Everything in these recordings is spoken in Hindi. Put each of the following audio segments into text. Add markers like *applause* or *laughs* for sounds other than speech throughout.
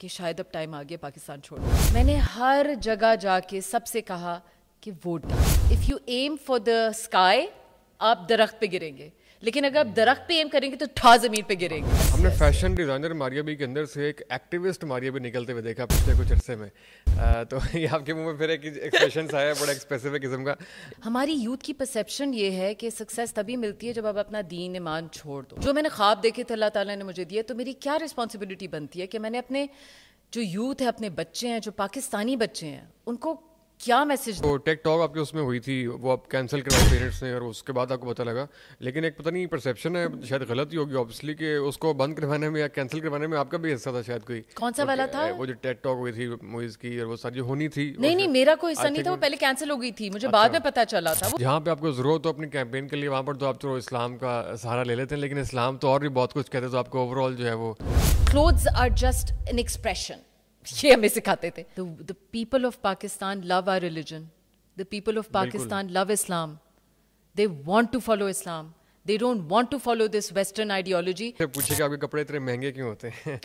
कि शायद अब टाइम आ गया पाकिस्तान छोड़ो मैंने हर जगह जाके सबसे कहा कि वोट डाल if you aim for the sky आप दरख्त पे गिरेंगे लेकिन अगर आप दरख्त पे एम करेंगे तो ठा जमीन पे गिरेंगे हमने फैशन डिजाइनर मारियाबी के अंदर से एक एक्टिविस्ट मारियाबी निकलते हुए देखा पिछले कुछ अरसे में आ, तो *laughs* ये आपके मुंह में फिर एक एक्सप्रेशन आया बड़ा स्पेसिफिक किस्म का हमारी यूथ की परसेप्शन ये है कि सक्सेस तभी मिलती है जब आप अपना दीन ईमान छोड़ दो जो मैंने ख्वाब देखे थे अल्लाह ताला ने मुझे दिया तो मेरी क्या रिस्पॉन्सिबिलिटी बनती है कि मैंने अपने जो यूथ है अपने बच्चे हैं जो पाकिस्तानी बच्चे हैं उनको क्या मैसेज तो टेक टॉक आपके उसमें हुई थी वो आप कैंसिल करवाए पेरेंट्स ने और उसके बाद आपको पता लगा लेकिन एक पता नहीं परसेप्शन है शायद गलत ही होगी ऑब्वियसली कि उसको बंद करवाने में या कैंसिल करवाने में आपका भी हिस्सा था शायद कोई कौन सा वाला था वो जो टेक टॉक हुई थी मूवीज की और वो सारी होनी थी नहीं नहीं मेरा कोई हिस्सा नहीं था वो पहले कैंसिल हो गई थी मुझे अच्छा। बाद में पता चला था जहाँ पे आपको जरूरत हो अपने कैंपेन के लिए वहाँ पर तो आप तो इस्लाम का सहारा ले लेते हैं लेकिन इस्लाम तो और भी बहुत कुछ कहते हैं तो आपको ओवरऑल जो है वो cloth are just an expression ये हमें सिखाते थे the people of Pakistan love our religion the people of Pakistan love Islam they want to follow Islam they don't want to follow this western ideology पूछे कि आपके कपड़े इतने महंगे क्यों होते हैं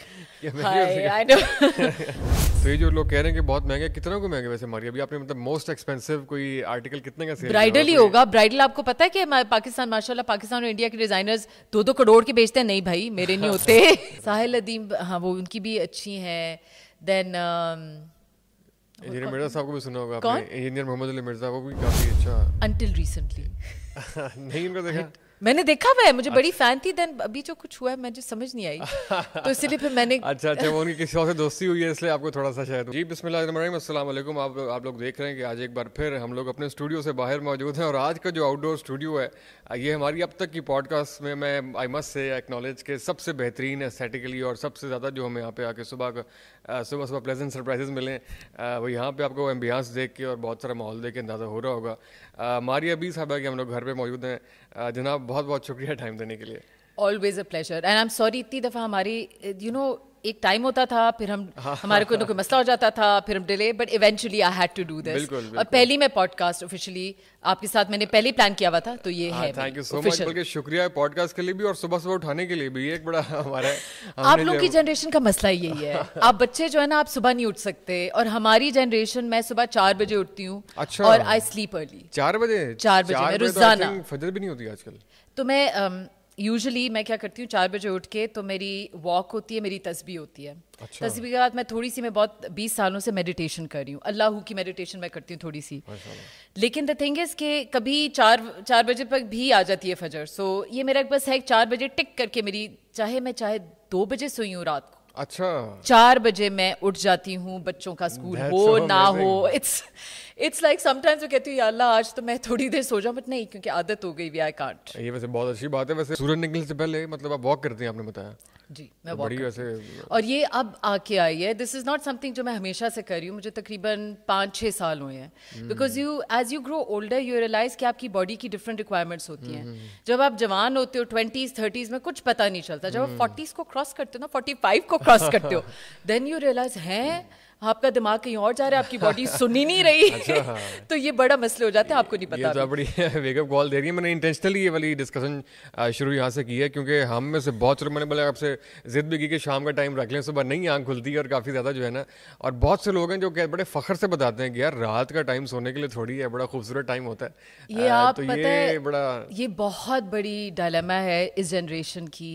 *laughs* *laughs* तो ये जो लोग कह रहे हैं कि बहुत महंगे कितनों को महंगे वैसे मारिया अभी आपने मतलब मोस्ट एक्सपेंसिव कोई आर्टिकल कितने का सेल ब्राइडल ही होगा ब्राइडल आपको पता है कि पाकिस्तान माशाल्लाह पाकिस्तान और इंडिया के डिजाइनर्स दो दो करोड़ के बेचते हैं नहीं भाई मेरे नहीं *laughs* होते साहिल अदीम हाँ वो उनकी भी अच्छी हैं देन इंजीनियर मिर्जा साहब को भी सुना होगा इंजीनियर मोहम्मद अली मिर्जा को भी काफी अच्छा रिसेंटली *laughs* नहीं देखा तो हाँ। मैंने देखा हुआ है मुझे बड़ी अच्छा। फैन थी देन अभी जो कुछ हुआ है समझ नहीं आई *laughs* तो इसलिए फिर मैंने अच्छा अच्छा वो उनकी किसी और से दोस्ती हुई है इसलिए आपको थोड़ा सा शायद जी अस्सलाम वालेकुम आप आप लोग देख रहे हैं कि आज एक बार फिर हम लोग अपने स्टूडियो से बाहर मौजूद हैं और आज का जो आउटडोर स्टूडियो है ये हमारी अब तक की पॉडकास्ट में मैं आई मस्ट से एक्नॉलेज के सबसे बेहतरीन एस्थेटिकली और सबसे ज़्यादा जो हमें यहाँ पे आके सुबह सुबह सुबह प्लेजेंट सरप्राइजेज मिले वो यहाँ पे आपको एम्बियांस देख के और बहुत सारा माहौल देख के अंदाज़ा हो रहा होगा मारिया अभी साहब है कि हम लोग घर पे मौजूद हैं जनाब बहुत बहुत शुक्रिया टाइम देने के लिए always a pleasure and I am sorry इतनी दफ़ा हमारी यू नो एक टाइम होता था फिर हम हाँ। हमारे कोई ना कोई मसला हो जाता था फिर हम delay but eventually I had to do this और पहली मैं पॉडकास्ट ऑफिशियली आपके साथ मैंने पहले प्लान किया हुआ था तो ये हाँ, है थैंक यू सो मच बल्कि शुक्रिया पॉडकास्ट के लिए भी और सुबह सुबह उठाने के लिए भी एक बड़ा *laughs* हमारा आप लोग की जनरेशन का मसला यही है *laughs* आप बच्चे जो है ना आप सुबह नहीं उठ सकते और हमारी जनरेशन मैं सुबह चार बजे उठती हूँ अच्छा। और आई स्लीप अर्ली चार बजे चार बजे तो रोजाना फजर भी नहीं होती आजकल तो मैं यूजली मैं क्या करती हूँ चार बजे उठ के तो मेरी वॉक होती है मेरी तस्वीर होती है अच्छा। तस्वीर के बाद मैं थोड़ी सी मैं बहुत बीस सालों से मेडिटेशन कर रही हूँ अल्लाह की मेडिटेशन मैं करती हूँ थोड़ी सी लेकिन द थिंग इज़ के कभी चार चार बजे तक भी आ जाती है फजर सो so, ये मेरा बस है चार बजे टिक करके मेरी चाहे मैं चाहे दो बजे सोई हूँ रात को अच्छा चार बजे मैं उठ जाती हूँ बच्चों का स्कूल हो ना हो इट्स इट्स लाइक समटाइम्स वो कहती हूँ अल्लाह आज तो मैं थोड़ी देर सो जाऊँ बट नहीं क्योंकि आदत हो गई भी आई कांट ये वैसे बहुत अच्छी बात है वैसे सूरज निकलने से पहले मतलब आप वॉक करते हैं आपने बताया जी मैं तो बड़ी वैसे और ये अब आके आई है दिस इज़ नॉट समथिंग जो मैं हमेशा से कर रही हूँ मुझे तकरीबन पाँच छः साल हुए हैं because you as you grow older you realise कि आपकी बॉडी की डिफरेंट रिक्वायरमेंट्स होती हैं हम्म, हम्म। जब आप जवान होते हो ट्वेंटीज़ थर्टीज़ में कुछ पता नहीं चलता जब आप फोर्टीज़ हम्म। को क्रॉस करते हो ना फोर्टी फाइव को क्रॉस *laughs* करते हो देन यू रियलाइज हैं आपका दिमाग कहीं और जा रहा है आपकी बॉडी सुन ही नहीं रही *laughs* अच्छा, हाँ। *laughs* तो ये बड़ा मसले हो जाते हैं आपको नहीं पता ये तो बड़ी वेकअप कॉल दे रही है मैंने इंटेंशनली ये वाली डिस्कशन शुरू यहाँ से की है क्योंकि हम में से बहुत मैंने बोले आपसे जिद भी की कि शाम का टाइम रख लें सुबह नहीं आँख खुलती है और काफ़ी ज़्यादा जो है ना और बहुत से लोग हैं जो बड़े फखर से बताते हैं कि यार रात का टाइम सोने के लिए थोड़ी है बड़ा खूबसूरत टाइम होता है ये आप तो बड़ा ये बहुत बड़ी डायलमा है इस जनरेशन की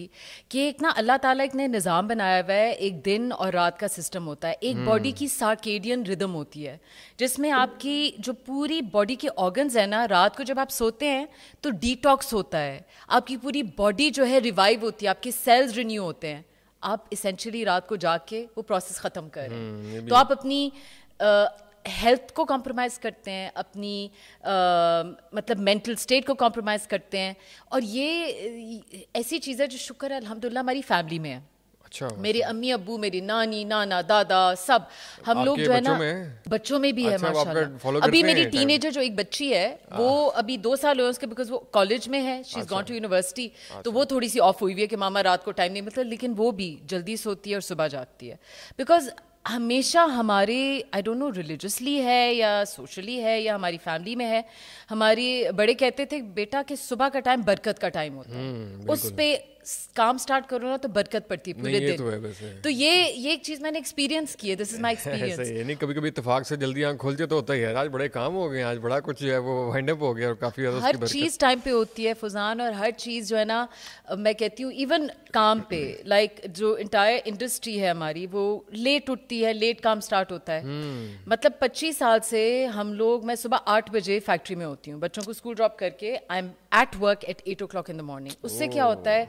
कि एक ना अल्लाह ताला एक ने निज़ाम बनाया हुआ है एक दिन और रात का सिस्टम होता है एक बॉडी हम्म। बॉडी की सार्केडियन रिदम होती है जिसमें आपकी जो पूरी बॉडी के ऑर्गन्स है ना रात को जब आप सोते हैं तो डिटॉक्स होता है आपकी पूरी बॉडी जो है रिवाइव होती है आपके सेल्स रिन्यू होते हैं आप इसेंशली रात को जाके वो प्रोसेस ख़त्म कर रहे हैं हम्म, तो आप अपनी हेल्थ को कॉम्प्रोमाइज़ करते हैं अपनी आ, मतलब मेंटल स्टेट को कॉम्प्रोमाइज़ करते हैं और ये ऐसी चीज़ है जो शुक्र है अलहमदिल्ला हमारी फैमिली में है अच्छा मेरे अच्छा। अम्मी अब्बू मेरी नानी नाना दादा सब हम लोग जो है ना बच्चों में भी अच्छा, है माशाल्लाह अभी मेरी टीनेजर जो एक बच्ची है आ, वो हाँ। अभी दो साल हुए उसके बिकॉज वो कॉलेज में है she is gone to university तो अच्छा। वो थोड़ी सी ऑफ हुई हुई है कि मामा रात को टाइम नहीं मिलता लेकिन वो भी जल्दी सोती है और सुबह जागती है बिकॉज हमेशा हमारे आई डोंट नो रिलीजसली है या सोशली है या हमारी फैमिली में है हमारे बड़े कहते थे बेटा कि सुबह का टाइम बरकत का टाइम होता है हम्म, उस पर काम स्टार्ट करो ना तो बरकत पड़ती है पूरे दिन तो, है वैसे। तो ये ये एक चीज मैंने एक्सपीरियंस की है दिस इज माय एक्सपीरियंस ऐसे नहीं कभी कभी इत्तेफाक से जल्दी आंख खुल जाए तो होता ही है आज बड़े काम हो गए आज बड़ा कुछ है वो वाइंड अप हो गया और काफी ज्यादा हर चीज टाइम पे होती है फुजान और हर चीज जो है ना मैं कहती हूँ इवन काम पे लाइक *clears throat* जो इंटायर इंडस्ट्री है हमारी वो लेट उठती है लेट काम स्टार्ट होता है हम्म। मतलब पच्चीस साल से हम लोग मैं सुबह आठ बजे फैक्ट्री में होती हूँ बच्चों को स्कूल ड्रॉप करके I am at work at eight o'clock in the morning उससे क्या होता है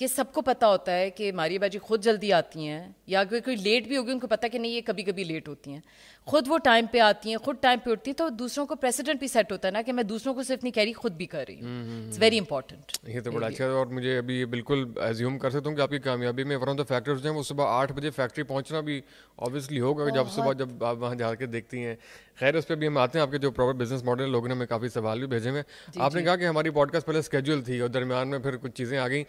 कि सबको पता होता है कि बाजी खुद जल्दी आती हैं या अगर कोई लेट भी होगी उनको पता कि नहीं ये कभी कभी लेट होती हैं खुद वो टाइम पे आती हैं खुद टाइम पे उठती हैं तो दूसरों को प्रेसिडेंट भी सेट होता है ना कि मैं दूसरों को सिर्फ नहीं कह रही खुद भी कर रही हूँ इट्स वेरी इंपॉर्टेंट ये तो बड़ा अच्छा है और मुझे अभी बिल्कुल एज्यूम कर सकता हूँ कि आपकी कामयाबी में वन ऑफ द हैं वो सुबह आठ बजे फैक्ट्री पहुँचना भी ऑब्वियसली होगा जब सुबह जब आप वहाँ जा देखती हैं खैर उस पर भी हम आते हैं आपके जो प्रॉपर बिजनेस मॉडल लोगों ने हमें काफ़ी सवाल भी भेजे हैं आपने कहा कि हमारी पॉडकास्ट पहले स्केड्यूल थी और दरमियान में फिर कुछ चीज़ें आ गई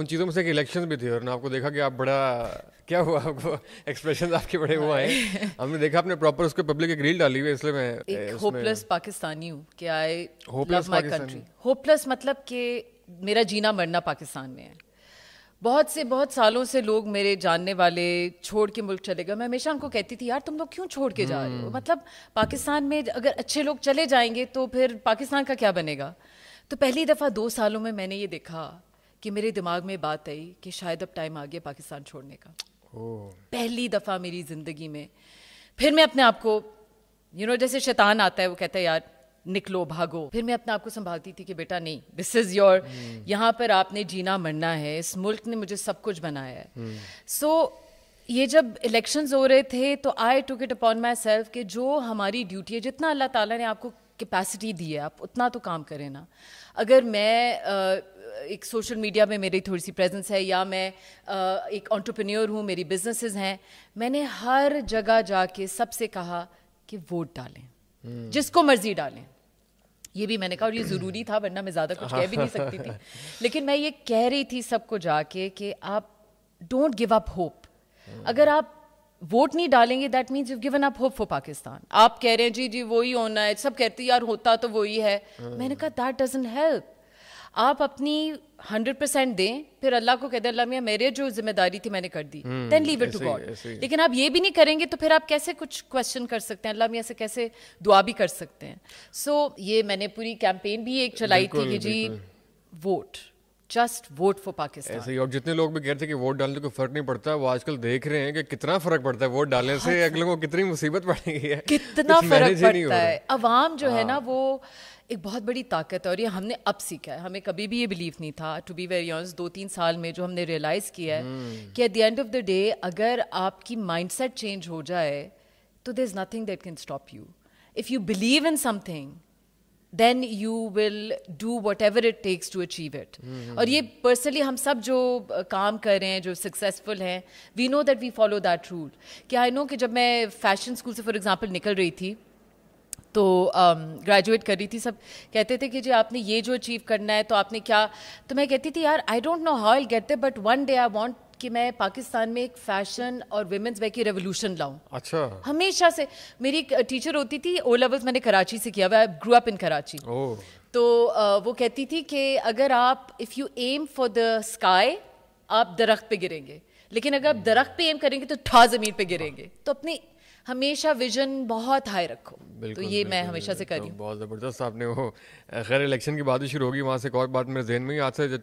उन चीज़ों में से एक इलेक्शन भी थे और ना आपको देखा कि आप बड़ा क्या हुआ आपको एक्सप्रेशन *laughs* आपके बड़े हुए हैं *laughs* हमने देखा आपने प्रॉपर उसके पब्लिक एक रील डाली हुई इसलिए मैं एक होपलेस पाकिस्तानी हूँ कि I hopeless my country hopeless मतलब कि मेरा जीना मरना पाकिस्तान में है बहुत से बहुत सालों से लोग मेरे जानने वाले छोड़ के मुल्क चले गए मैं हमेशा उनको कहती थी यार तुम लोग क्यों छोड़ के जा रहे हो हम्म। मतलब पाकिस्तान में अगर अच्छे लोग चले जाएंगे तो फिर पाकिस्तान का क्या बनेगा तो पहली दफ़ा दो सालों में मैंने ये देखा कि मेरे दिमाग में बात आई कि शायद अब टाइम आ गया पाकिस्तान छोड़ने का पहली दफ़ा मेरी ज़िंदगी में फिर मैं अपने आप को यू नो जैसे शैतान आता है वो कहता है यार निकलो भागो फिर मैं अपने आप को संभालती थी कि बेटा नहीं दिस इज़ योर यहाँ पर आपने जीना मरना है इस मुल्क ने मुझे सब कुछ बनाया है सो हम्म। hmm. so, ये जब इलेक्शंस हो रहे थे तो I took it upon myself कि जो हमारी ड्यूटी है जितना अल्लाह ताला ने आपको कैपेसिटी दी है आप उतना तो काम करें ना अगर मैं एक सोशल मीडिया में मेरी थोड़ी सी प्रेजेंस है या मैं एक ऑन्टरप्रेन्योर हूँ मेरी बिजनेसेस हैं मैंने हर जगह जाके सबसे कहा कि वोट डालें hmm. जिसको मर्जी डालें ये भी मैंने कहा और ये *clears throat* ज़रूरी था वरना मैं ज़्यादा कुछ कह भी नहीं सकती थी *laughs* लेकिन मैं ये कह रही थी सबको जाके कि आप डोंट गिव अप होप अगर आप वोट नहीं डालेंगे that means you given up hope for Pakistan आप कह रहे हैं जी जी वही होना है सब कहते यार होता तो वही है हम्म। मैंने कहा दैट डजेंट हेल्प आप अपनी हंड्रेड परसेंट दें फिर अल्लाह को कहते अल्लाह मियाँ मेरे जो जिम्मेदारी थी मैंने कर दी then leave it to God लेकिन आप ये भी नहीं करेंगे तो फिर आप कैसे कुछ क्वेश्चन कर सकते हैं अल्लाह मियाँ से कैसे दुआ भी कर सकते हैं सो so, ये मैंने पूरी कैंपेन भी एक चलाई थी कि जी vote just vote for Pakistan ऐसे ही और जितने लोग भी कह रहे थे कि वोट डालने को फर्क नहीं पड़ता वो आजकल देख रहे हैं कि कितना फर्क पड़ता है वोट डालने से हाँ अगले को कितनी मुसीबत *laughs* पड़ है कितना फर्क पड़ता है अवाम जो है हाँ। ना वो एक बहुत बड़ी ताकत है और ये हमने अब सीखा है हमें कभी भी ये बिलीव नहीं था टू बी वेरी ऑनेस्ट दो तीन साल में जो हमने रियलाइज़ किया है hmm. कि at the end of the day अगर आपकी माइंडसेट चेंज हो जाए तो there is nothing that can stop you if you believe in something then you will do whatever it takes to achieve it और ये पर्सनली हम सब जो काम कर रहे हैं जो सक्सेसफुल हैं we know that we follow that rule कि आई नो कि जब मैं फैशन स्कूल से फॉर एग्जाम्पल निकल रही थी तो ग्रेजुएट um, कर रही थी सब कहते थे कि जी आपने ये जो अचीव करना है तो आपने क्या तो मैं कहती थी यार I don't know how I get there but one day I want कि मैं पाकिस्तान में एक फैशन और वेमेंस वेयर की रेवोल्यूशन लाऊं अच्छा हमेशा से मेरी टीचर होती थी ओ लेवल्स मैंने कराची से किया हुआ grew up in Karachi oh. तो वो कहती थी कि अगर आप if you aim for the sky आप दरख्त पे गिरेंगे लेकिन अगर आप hmm. दरख्त पे एम करेंगे तो ठा ज़मीन पे गिरेंगे तो अपने हमेशा विजन बहुत हाई रखो तो ये मैं हमेशा से कर रही तो हूँ बहुत ज़बरदस्त आपने वो खैर इलेक्शन की बात शुरू होगी वहाँ से एक और बात मेरे जहन में ही आज से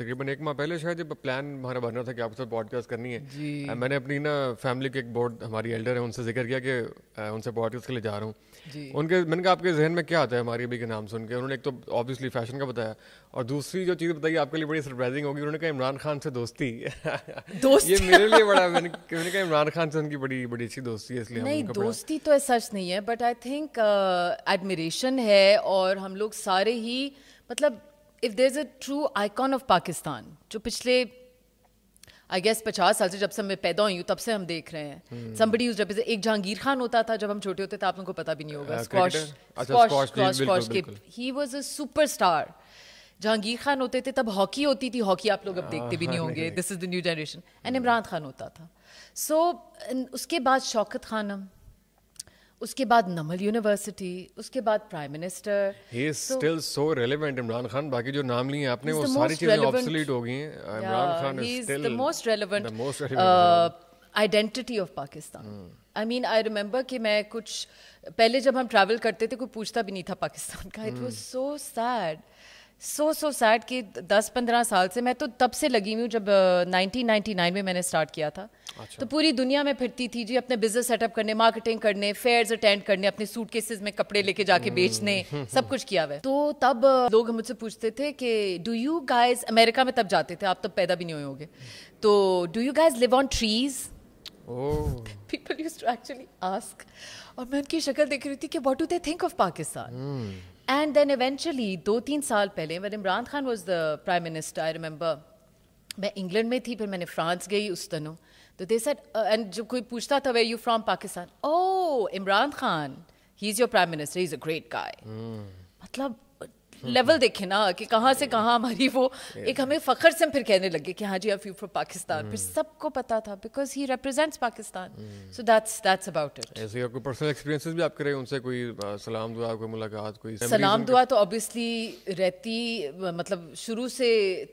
तकरीबन एक माह पहले शायद जब प्लान हमारा बन रहा था कि आपके साथ पॉडकास्ट करनी है मैंने अपनी ना फैमिली के एक बोर्ड हमारी एल्डर है उनसे जिक्र किया कि उनसे पॉडकास्ट के लिए जा रहा हूँ उनके मैंने कहा आपके जहन में क्या आता है हमारी अभी के नाम सुन के उन्होंने एक तो ऑब्वियसली फैशन का बताया और दूसरी जो चीज़ बताइए आपके लिए बड़ी सरप्राइजिंग होगी उन्होंने कहा इमरान खान से दोस्ती *laughs* दोस्ती ये मेरे लिए बड़ा मैंने मैंने कहा इमरान खान से उनकी बड़ी बड़ी अच्छी दोस्ती है इसलिए नहीं दोस्ती तो सच नहीं है बट आई थिंक एडमिरेशन है और हम लोग सारे ही मतलब if there is a true icon of Pakistan जो पिछले आई गेस पचास साल से जब से मैं पैदा हुई हूँ तब से हम देख रहे हैं हम्म। hmm. जब एक जहांगीर खान होता था जब हम छोटे होते थे आप लोगों को पता भी नहीं होगा स्कॉश स्कॉश स्कॉश के he was a superstar Jahangir Khan होते थे तब हॉकी होती थी हॉकी आप लोग अब हाँ। देखते भी नहीं होंगे this is the new generation and Imran Khan होता था सो so, उसके बाद शौकत खानम उसके बाद नमल यूनिवर्सिटी उसके बाद prime minister he is still so relevant Imran Khan बाकी जो नाम लिए आपने वो सारी चीजें ऑब्सोलीट हो गई हैं Imran Khan is still the most relevant identity of Pakistan I mean I remember कि मैं कुछ पहले जब हम ट्रैवल करते थे कोई पूछता भी नहीं था पाकिस्तान का it was so sad so so sad कि 10-15 साल से मैं तो तब से लगी हुई हूँ जब नाइनटीन नाइन्टी नाइन में मैंने स्टार्ट किया था अच्छा। तो पूरी दुनिया में फिरती थी जी अपने बिजनेस सेटअप करने मार्केटिंग करने फेयर्स अटेंड करने अपने सूट केसेस में कपड़े लेके जाके बेचने हम्म। सब कुछ किया हुआ तो तब लोग मुझसे पूछते थे कि डू यू गाइज अमेरिका में तब जाते थे आप तब पैदा भी नहीं हुए होंगे तो do you guys live on trees people used to actually ask और मैं उनकी शक्ल देख रही थी कि what do they think of Pakistan and then eventually दो तीन साल पहले when Imran Khan was the prime minister I remember मैं इंग्लैंड में थी फिर मैंने फ्रांस गई उस दिनों तो दे सेट एंड जब कोई पूछता था where you from Pakistan oh Imran Khan he is your prime minister is a great guy मतलब लेवल देखे ना कि कहाँ से कहाँ हमारी वो एक हमें फ़ख्र से हम फिर कहने लगे कि हाँ जी आई फ्यू फ्रॉम पाकिस्तान फिर hmm. सबको पता था because hmm. He represents Pakistan so that's that's about it ऐसे आपको पर्सनल एक्सपीरियंसेस भी आप करें उनसे कोई सलाम दुआ कोई मुलाकात कोई सलाम दुआ तो ऑब्वियसली रहती मतलब शुरू से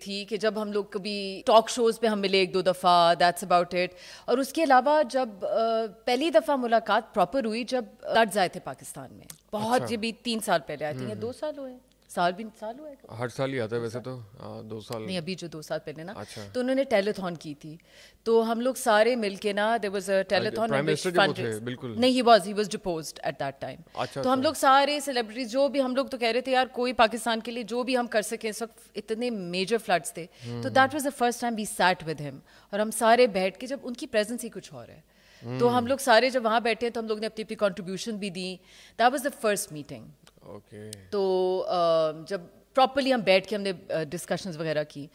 थी कि जब हम लोग कभी टॉक शोज़ पे हम मिले एक दो दफ़ा दैट्स अबाउट इट और उसके अलावा जब पहली दफ़ा मुलाकात प्रॉपर हुई जब लड़ जाए थे पाकिस्तान में बहुत अच्छा। ये भी तीन साल पहले आई थी हम्म, दो हम्म। साल हुए साल भी साल हुआ है हर साल ही आता है वैसे तो आ, हाँ, दो साल नहीं अभी जो दो साल पहले ना अच्छा। तो उन्होंने टेलीथॉन की थी तो हम लोग सारे मिलके ना देर वॉज टेलीथॉन बिल्कुल नहीं was he was depose at that time तो अच्छा। हम लोग सारे सेलिब्रिटीज जो भी हम लोग तो कह रहे थे यार कोई पाकिस्तान के लिए जो भी हम कर सके इस वक्त इतने मेजर फ्लड्स थे हम्म। तो that was the first time we sat with him और हम सारे बैठ के जब उनकी प्रेजेंस ही कुछ और है तो हम्म। हम लोग सारे जब वहाँ बैठे हैं तो हम लोग ने अपनी अपनी कॉन्ट्रीब्यूशन भी दी that was the first meeting okay. तो uh, जब प्रॉपरली हम बैठ के हमने डिस्कशंस uh, वगैरह की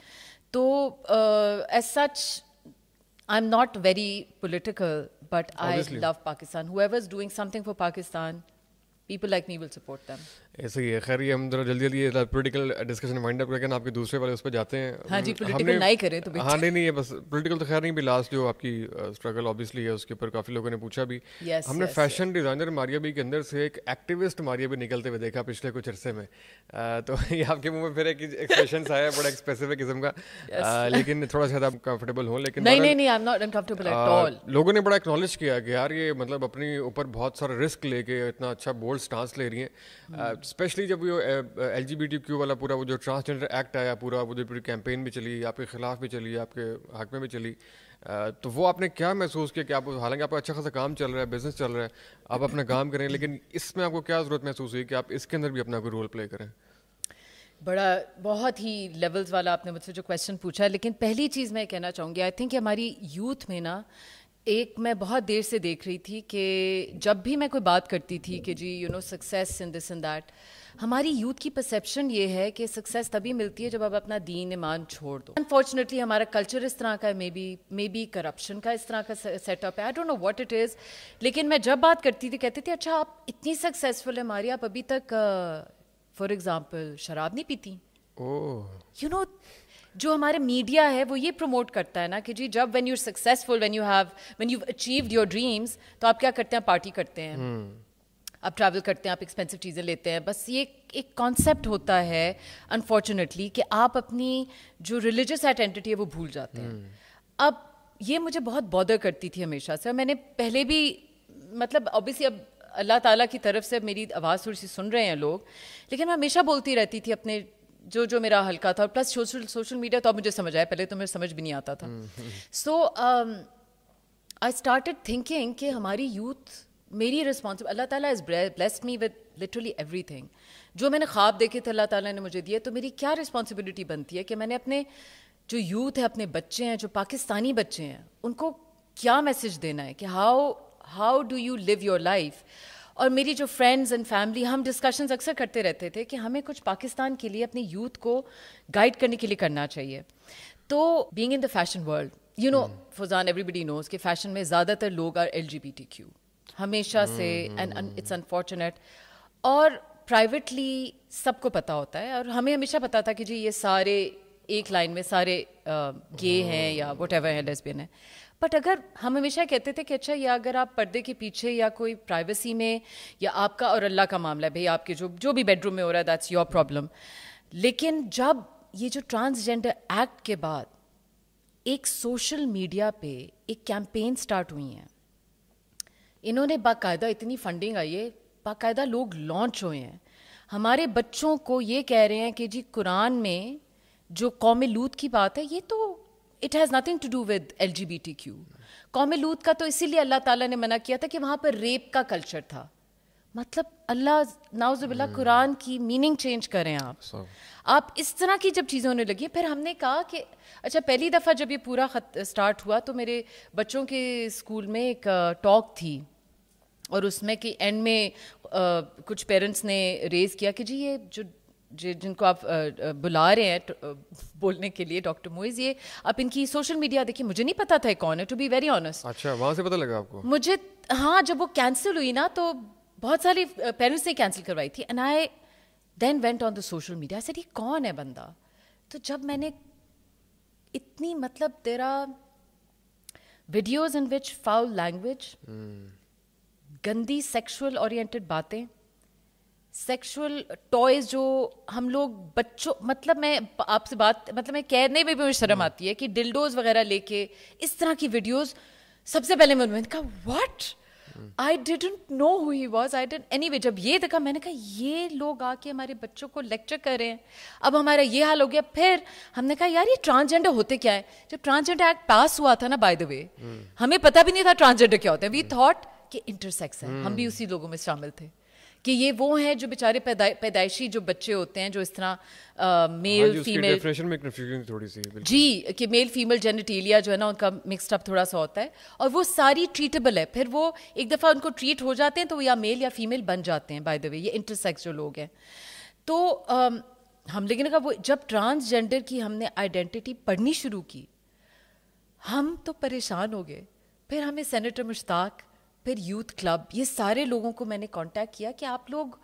तो as such I am not very political but I love Pakistan whoever is doing something for Pakistan people like me will support them ऐसे ही है खैर ये हम जरा जल्दी जल्दी पोलिटिकल डिस्कशन वाइंड अप करके ना आपके दूसरे वाले उस पर जाते हैं हाँ जी पॉलिटिकल नहीं करें तो हाँ नहीं नहीं बस पॉलिटिकल तो खैर नहीं भी लास्ट जो आपकी स्ट्रगल ऑब्वियसली है उसके ऊपर काफ़ी लोगों ने पूछा भी yes, हमने yes, fashion designer yes. Maria भी के अंदर से एक एक्टिविस्ट मारिया भी निकलते हुए देखा पिछले कुछ अरसे में तो *laughs* ये आपके मुँह में फिर एक एक्सप्रेशन आया है बड़ा स्पेसिफिक किस्म का लेकिन थोड़ा सा आप कंफर्टेबल हों लेकिन नहीं नहीं I am not at all लोगों ने बड़ा एक्नोलेज किया कि यार ये मतलब अपने ऊपर बहुत सारा रिस्क लेके इतना अच्छा बोल्ड स्टांस ले रही है स्पेशली जब वो L G B T Q वाला पूरा वो जो ट्रांसजेंडर एक्ट आया पूरा वो जो पूरी कैंपेन भी चली आपके ख़िलाफ़ भी चली आपके हक में भी चली तो वो आपने क्या महसूस किया कि आप हालांकि आपका अच्छा खासा काम चल रहा है बिज़नेस चल रहा है आप अपना काम करें लेकिन इसमें आपको क्या ज़रूरत महसूस हुई कि आप इसके अंदर भी अपना कोई रोल प्ले करें बड़ा बहुत ही लेवल्स वाला आपने मुझसे जो क्वेश्चन पूछा है लेकिन पहली चीज़ मैं कहना चाहूँगी आई थिंक हमारी यूथ में ना एक मैं बहुत देर से देख रही थी कि जब भी मैं कोई बात करती थी कि जी you know success in this in that हमारी यूथ की परसेप्शन ये है कि सक्सेस तभी मिलती है जब आप अपना दीन ईमान छोड़ दो अनफॉर्चुनेटली हमारा कल्चर इस तरह का है maybe maybe corruption का इस तरह का सेटअप है I don't know what it is लेकिन मैं जब बात करती थी कहती थी अच्छा आप इतनी सक्सेसफुल है हमारी आप अभी तक फॉर uh, एग्ज़ाम्पल शराब नहीं पीती यू नो जो हमारा मीडिया है वो ये प्रमोट करता है ना कि जी जब when you successful when you have when you achieve your dreams तो आप क्या करते हैं हम्म। पार्टी करते हैं आप ट्रैवल करते हैं आप एक्सपेंसिव चीज़ें लेते हैं बस ये एक कॉन्सेप्ट होता है अनफॉर्चुनेटली कि आप अपनी जो रिलीजियस आइडेंटिटी है वो भूल जाते हैं हम्म। अब ये मुझे बहुत बॉदर करती थी हमेशा से मैंने पहले भी मतलब ऑब्वियसली अब अल्लाह ताला की तरफ से मेरी आवाज़ थोड़ी सी सुन रहे हैं लोग लेकिन मैं हमेशा बोलती रहती थी अपने जो जो मेरा हल्का था प्लस सोशल सोशल मीडिया तो अब मुझे समझ आया पहले तो मुझे समझ भी नहीं आता था सो आई स्टार्टेड थिंकिंग कि हमारी यूथ मेरी रिस्पॉन्सिबल अल्लाह ताला is blessed me with literally everything जो मैंने ख्वाब देखे थे अल्लाह ताला ने मुझे दिए तो मेरी क्या रिस्पॉन्सिबिलिटी बनती है कि मैंने अपने जो यूथ है अपने बच्चे हैं जो पाकिस्तानी बच्चे हैं उनको क्या मैसेज देना है कि how how do you live your life और मेरी जो फ्रेंड्स एंड फैमिली हम डिस्कशंस अक्सर करते रहते थे कि हमें कुछ पाकिस्तान के लिए अपने यूथ को गाइड करने के लिए करना चाहिए तो being in the fashion world you know फुजान एवरीबडी नोज कि फैशन में ज़्यादातर लोग आर एल हमेशा hmm, से एंड इट्स अनफॉर्चुनेट और प्राइवेटली सबको पता होता है और हमें हमेशा पता था कि जी ये सारे एक लाइन में सारे गे हैं या वट एवर हैं लेसबियन हैं बट अगर हम हमेशा कहते थे कि अच्छा या अगर आप पर्दे के पीछे या कोई प्राइवेसी में या आपका और अल्लाह का मामला है भाई आपके जो जो भी बेडरूम में हो रहा है दैट्स योर प्रॉब्लम लेकिन जब ये जो ट्रांसजेंडर एक्ट के बाद एक सोशल मीडिया पे एक कैंपेन स्टार्ट हुई है इन्होंने बाकायदा इतनी फंडिंग आई है बाकायदा लोग लॉन्च हुए हैं हमारे बच्चों को ये कह रहे हैं कि जी कुरान में जो कौम लूत की बात है ये तो it has nothing to do with L G B T Q कौम लूत का तो इसीलिए अल्लाह ताला ने मना किया था कि वहाँ पर रेप का कल्चर था मतलब अल्लाह नाउजुबिल्ला hmm. कुरान की मीनिंग चेंज करें आप so. आप इस तरह की जब चीज़ें होने लगी फिर हमने कहा कि अच्छा पहली दफ़ा जब ये पूरा खत स्टार्ट हुआ तो मेरे बच्चों के स्कूल में एक टॉक थी और उसमें कि एंड में आ, कुछ पेरेंट्स ने रेज़ किया कि जी ये जो जि, जिनको आप बुला रहे हैं तो, बोलने के लिए डॉक्टर मोइज ये आप इनकी सोशल मीडिया देखिए मुझे नहीं पता था कौन है टू बी वेरी ऑनेस्ट अच्छा वहाँ से पता लगा आपको मुझे हाँ जब वो कैंसिल हुई ना तो बहुत सारी पेरेंट्स ने कैंसिल करवाई थी and I then went on the social media sir ये कौन है बंदा तो जब मैंने इतनी मतलब तेरा videos in which foul language गंदी सेक्सुअल ओरिएंटेड बातें सेक्सुअल टॉयज जो हम लोग बच्चों मतलब मैं आपसे बात मतलब मैं कहने में भी मुझे शर्म हाँ। आती है कि डिल्डोज वगैरह लेके इस तरह की वीडियोस सबसे पहले मैंने कहा what I didn't know who he was I didn't any जब ये देखा मैंने कहा ये लोग आके हमारे बच्चों को लेक्चर कर रहे हैं अब हमारा ये हाल हो गया फिर हमने कहा यार ये ट्रांसजेंडर होते क्या है जब ट्रांसजेंडर एक्ट पास हुआ था ना बाय द वे हमें पता भी नहीं था ट्रांसजेंडर क्या होते हैं वी थॉट हाँ। कि इंटरसेक्स है हम भी हाँ। उसी लोगों में शामिल थे कि ये वो हैं जो बेचारे पैदाइशी जो बच्चे होते हैं जो इस तरह हाँ मेल फीमेल थोड़ी सी जी कि मेल फीमेल जेनिटेलिया जो है ना उनका मिक्सड अप थोड़ा सा होता है और वो सारी ट्रीटेबल है फिर वो एक दफ़ा उनको ट्रीट हो जाते हैं तो या मेल या फीमेल बन जाते हैं बाय द वे ये इंटरसेक्स जो लोग हैं तो हम लेकिन अगर वो जब ट्रांसजेंडर की हमने आइडेंटिटी पढ़नी शुरू की हम तो परेशान हो गए फिर हमें सेनेटर मुश्ताक फिर यूथ क्लब ये सारे लोगों को मैंने कांटेक्ट किया कि आप लोग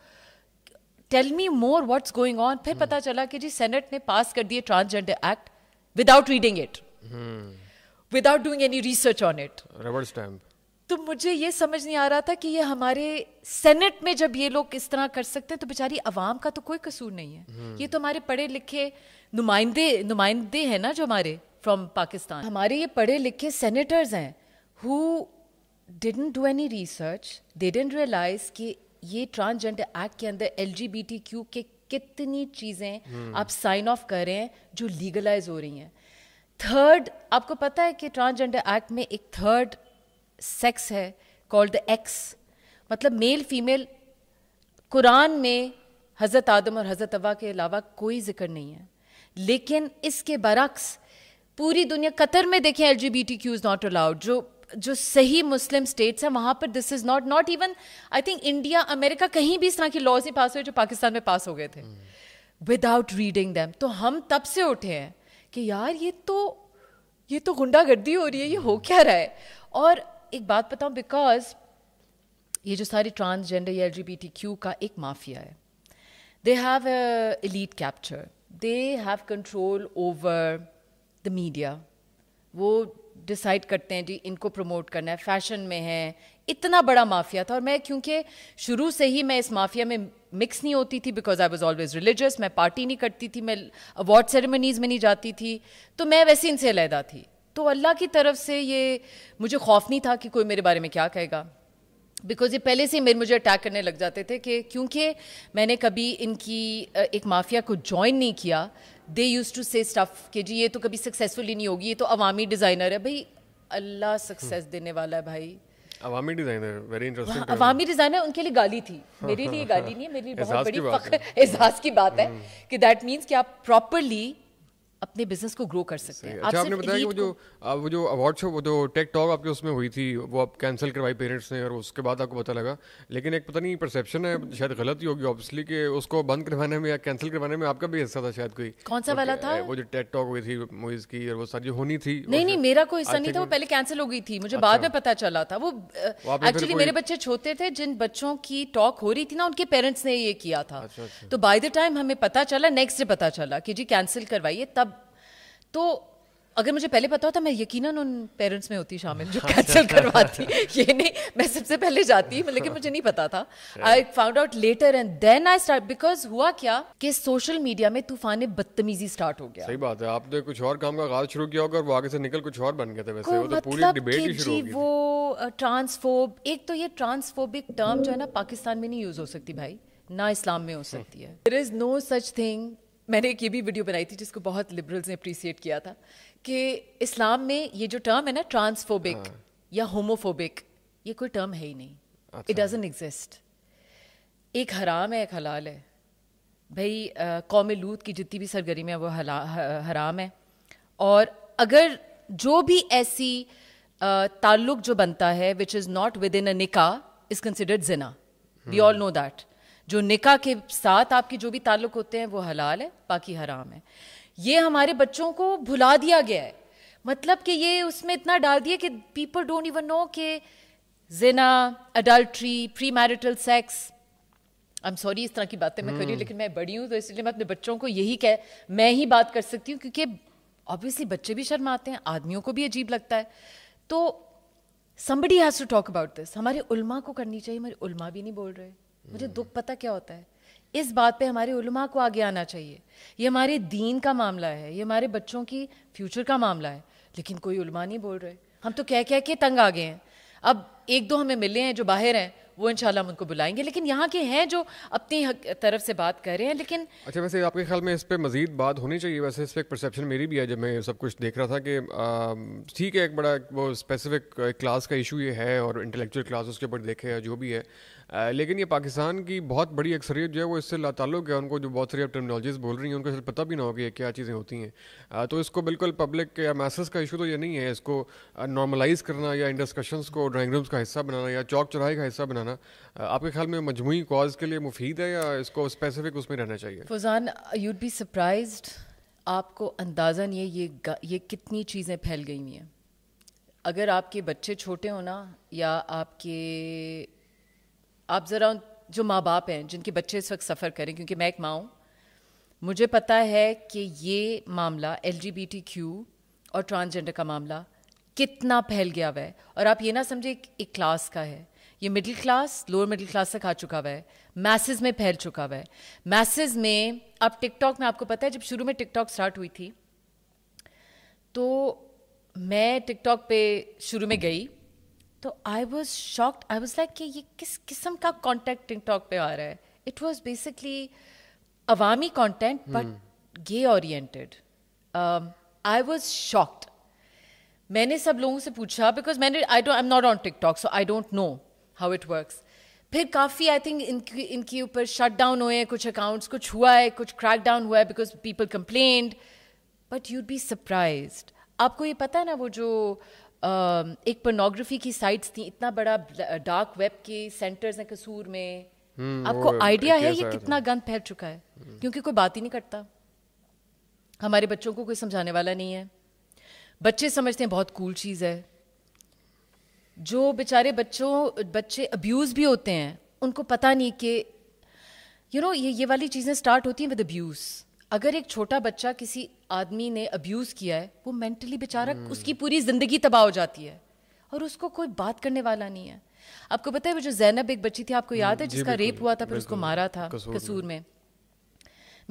tell me more what's going on फिर पता चला कि जी सेनेट ने पास कर दिए transgender act without reading it without doing any research on it stamp तो मुझे ये समझ नहीं आ रहा था कि ये हमारे सेनेट में जब ये लोग इस तरह कर सकते हैं तो बेचारी आवाम का तो कोई कसूर नहीं है ये तो हमारे पढ़े लिखे नुमाइंदे नुमाइंदे हैं ना जो हमारे फ्रॉम पाकिस्तान हमारे ये पढ़े लिखे सेनेटर्स हैं who didn't do any research they didn't realize कि ये ट्रांसजेंडर एक्ट के अंदर एल के कितनी चीज़ें hmm. आप साइन ऑफ कर रहे हैं जो लीगलाइज हो रही हैं थर्ड आपको पता है कि ट्रांसजेंडर एक्ट में एक थर्ड सेक्स है कॉल्ड एक्स मतलब मेल फीमेल कुरान में हज़रत आदम और हज़रत अवा के अलावा कोई जिक्र नहीं है लेकिन इसके बरक्स पूरी दुनिया कतर में देखें L G B T Q is not allowed जो जो सही मुस्लिम स्टेट्स हैं वहाँ पर this is not not even I think India America कहीं भी इस तरह के लॉज ही पास हुए जो पाकिस्तान में पास हो गए थे विदाउट रीडिंग दैम तो हम तब से उठे हैं कि यार ये तो ये तो गुंडागर्दी हो रही है ये हो क्या रहा है और एक बात बताऊँ बिकॉज ये जो सारी ट्रांसजेंडर या एल का एक माफिया है they have elite capture they have control over the media वो डिसाइड करते हैं जी इनको प्रमोट करना है फैशन में है इतना बड़ा माफिया था और मैं क्योंकि शुरू से ही मैं इस माफिया में मिक्स नहीं होती थी because I was always religious मैं पार्टी नहीं करती थी मैं अवार्ड सेरेमनीज में नहीं जाती थी तो मैं वैसे इनसे अलहदा थी तो अल्लाह की तरफ से ये मुझे खौफ नहीं था कि कोई मेरे बारे में क्या कहेगा बिकॉज ये पहले से मेरे मुझे अटैक करने लग जाते थे कि क्योंकि मैंने कभी इनकी एक माफिया को ज्वाइन नहीं किया they use to say stuff कि जी ये तो कभी सक्सेसफुल ही नहीं होगी ये तो अवामी डिज़ाइनर है भाई अल्लाह सक्सेस hmm. देने वाला है भाई अवामी डिजाइनर वेरी इंटरेस्टिंग अवामी डिजाइनर उनके लिए गाली थी मेरे लिए गाली *laughs* नहीं है मेरे लिए बहुत बड़ी एहसास की बात है hmm. कि दैट मीन्स कि आप प्रॉपरली अपने बिजनेस को ग्रो कर सकते हैं अच्छा आपने बताया कि वो जो वो जो अवार्ड शो वो जो टेक टॉक आपके उसमें हुई थी वो आप कैंसिल करवाई पेरेंट्स ने और उसके बाद आपको पता लगा लेकिन एक पता नहीं परसेप्शन है शायद गलत ही होगी ऑब्वियसली कि उसको बंद करवाने में या कैंसिल करवाने में आपका भी हिस्सा था शायद कोई कौन सा वाला था वो जो टेक टॉक हुई थी मूवीज की और वो सारी होनी थी नहीं नहीं मेरा कोई हिस्सा नहीं था वो पहले कैंसिल हो गई थी मुझे अच्छा। बाद में पता चला था वो एक्चुअली मेरे बच्चे छोटे थे जिन बच्चों की टॉक हो रही थी ना उनके पेरेंट्स ने ये किया था अच्छा, अच्छा। तो बाय द टाइम हमें पता चला नेक्स्ट डे पता चला कि जी कैंसिल करवाइए तब तो अगर मुझे पहले पता होता मैं यकीनन उन पेरेंट्स में होती शामिल जो कैंसिल हाँ, अच्छा। करवाती ये नहीं मैं सबसे पहले जाती लेकिन मुझे नहीं पता था I found out later and then I start because हुआ क्या कि सोशल मीडिया में तूफान बदतमीजी स्टार्ट हो गया सही बात है आपने कुछ और काम का शुरू किया होगा और वो आगे से निकल कुछ और बन गए थे वैसे वो तो पूरी डिबेट मतलब ही शुरू वो ट्रांसफोब एक तो ये ट्रांसफोबिक टर्म जो है ना पाकिस्तान में नहीं यूज हो सकती भाई ना इस्लाम में हो सकती है there is no such thing मैंने एक ये भी वीडियो बनाई थी जिसको बहुत लिबरल्स ने अप्रिसिएट किया था कि इस्लाम में ये जो टर्म है ना ट्रांसफोबिक हाँ. या होमोफोबिक ये कोई टर्म है ही नहीं इट डजेंट एग्जिस्ट एक हराम है एक हलाल है भाई कौम लूत की जितनी भी सरगर्मी है वो हला हराम है और अगर जो भी ऐसी ताल्लुक जो बनता है which is not within a निका इज़ कंसिडर्ड जिना वी ऑल नो दैट जो निका के साथ आपके जो भी ताल्लुक होते हैं वो हलाल है बाकी हराम है ये हमारे बच्चों को भुला दिया गया है मतलब कि ये उसमें इतना डाल दिया कि पीपल डोंट इवन नो कि जिना adultery premarital sex I am sorry इस तरह की बातें मैं करी हम्म। लेकिन मैं बड़ी हूँ तो इसलिए मैं अपने बच्चों को यही कह मैं ही बात कर सकती हूँ क्योंकि ऑब्वियसली बच्चे भी शर्माते हैं आदमियों को भी अजीब लगता है तो somebody has to talk about this हमारे उल्मा को करनी चाहिए हमारे उल्मा भी नहीं बोल रहे मुझे दुख पता क्या होता है इस बात पे हमारे उलमा को आगे आना चाहिए ये हमारे दीन का मामला है ये हमारे बच्चों की फ्यूचर का मामला है लेकिन कोई उलमा नहीं बोल रहे हम तो कह कह के तंग आ गए हैं अब एक दो हमें मिले हैं जो बाहर हैं वो इंशाल्लाह हम उनको बुलाएंगे लेकिन यहाँ के हैं जो अपनी तरफ से बात कर रहे हैं लेकिन अच्छा वैसे आपके ख्याल में इस पर मजीद बात होनी चाहिए वैसे इस पर एक परसेप्शन मेरी भी है जब मैं सब कुछ देख रहा था कि ठीक है एक बड़ा वो स्पेसिफिक क्लास का इशू ये है और इंटेलेक्चुअल क्लास उसके ऊपर देखे या जो भी है लेकिन ये पाकिस्तान की बहुत बड़ी अक्सरियत जो है वो इससे लाताल्लुक है उनको जो बहुत सारी अब टर्मिनोलॉजीज़ बोल रही हैं उनको पता भी ना हो कि ये क्या चीज़ें होती हैं तो इसको बिल्कुल पब्लिक या मैसेज का इशू तो ये नहीं है इसको नॉर्मलाइज करना या इन डिस्कशंस को ड्राइंग रूम्स का हिस्सा बनाना या चौक चौराहे का हिस्सा बनाना आपके ख्याल में मजमू कॉज के लिए मुफीद है या इसको स्पेसिफिक उसमें रहना चाहिए फुजान यूड बी सरप्राइज आपको अंदाज़ा नहीं है ये ये कितनी चीज़ें फैल गई हुई हैं अगर आपके बच्चे छोटे हो ना या आपके आप ज़रा जो माँ बाप हैं जिनके बच्चे इस वक्त सफ़र करें क्योंकि मैं एक माँ हूँ मुझे पता है कि ये मामला एल और ट्रांसजेंडर का मामला कितना फैल गया हुआ है और आप ये ना समझे एक, एक क्लास का है ये middle class lower middle class तक आ चुका हुआ है मैसेज में फैल चुका हुआ है मैसेज में अब टिकटॉक में आपको पता है जब शुरू में टिकटॉक स्टार्ट हुई थी तो मैं टिकटॉक पे शुरू में गई तो I was shocked I was like कि ये किस किस्म का कॉन्टेंट टिकटॉक पे आ रहा है इट वॉज बेसिकली अवामी content but gay oriented I was shocked मैंने सब लोगों से पूछा बिकॉज मैंने I don't I am not on TikTok so I don't know how it work फिर काफ़ी आई थिंक इनकी इनके ऊपर शट डाउन हुए कुछ अकाउंट्स कुछ हुआ है कुछ क्रैक डाउन हुआ है because people complain but you'd be surprise आपको ये पता है ना वो जो एक पर्नोग्राफी की साइट्स थी इतना बड़ा डार्क वेब के सेंटर्स हैं कसूर में हम्म, आपको आइडिया है ये कितना गंद फैल चुका है क्योंकि कोई बात ही नहीं करता हमारे बच्चों को कोई समझाने वाला नहीं है बच्चे समझते हैं बहुत कूल चीज़ है जो बेचारे बच्चों बच्चे अब्यूज़ भी होते हैं उनको पता नहीं कि यू नो ये ये वाली चीज़ें स्टार्ट होती हैं विद अब्यूज़ अगर एक छोटा बच्चा किसी आदमी ने अब्यूज़ किया है वो मेंटली बेचारा hmm. उसकी पूरी ज़िंदगी तबाह हो जाती है और उसको कोई बात करने वाला नहीं है आपको पता है वो जो जैनब एक बच्ची थी आपको हम्म, याद है जिसका रेप हुआ था फिर उसको मारा था कसूर, कसूर में।, में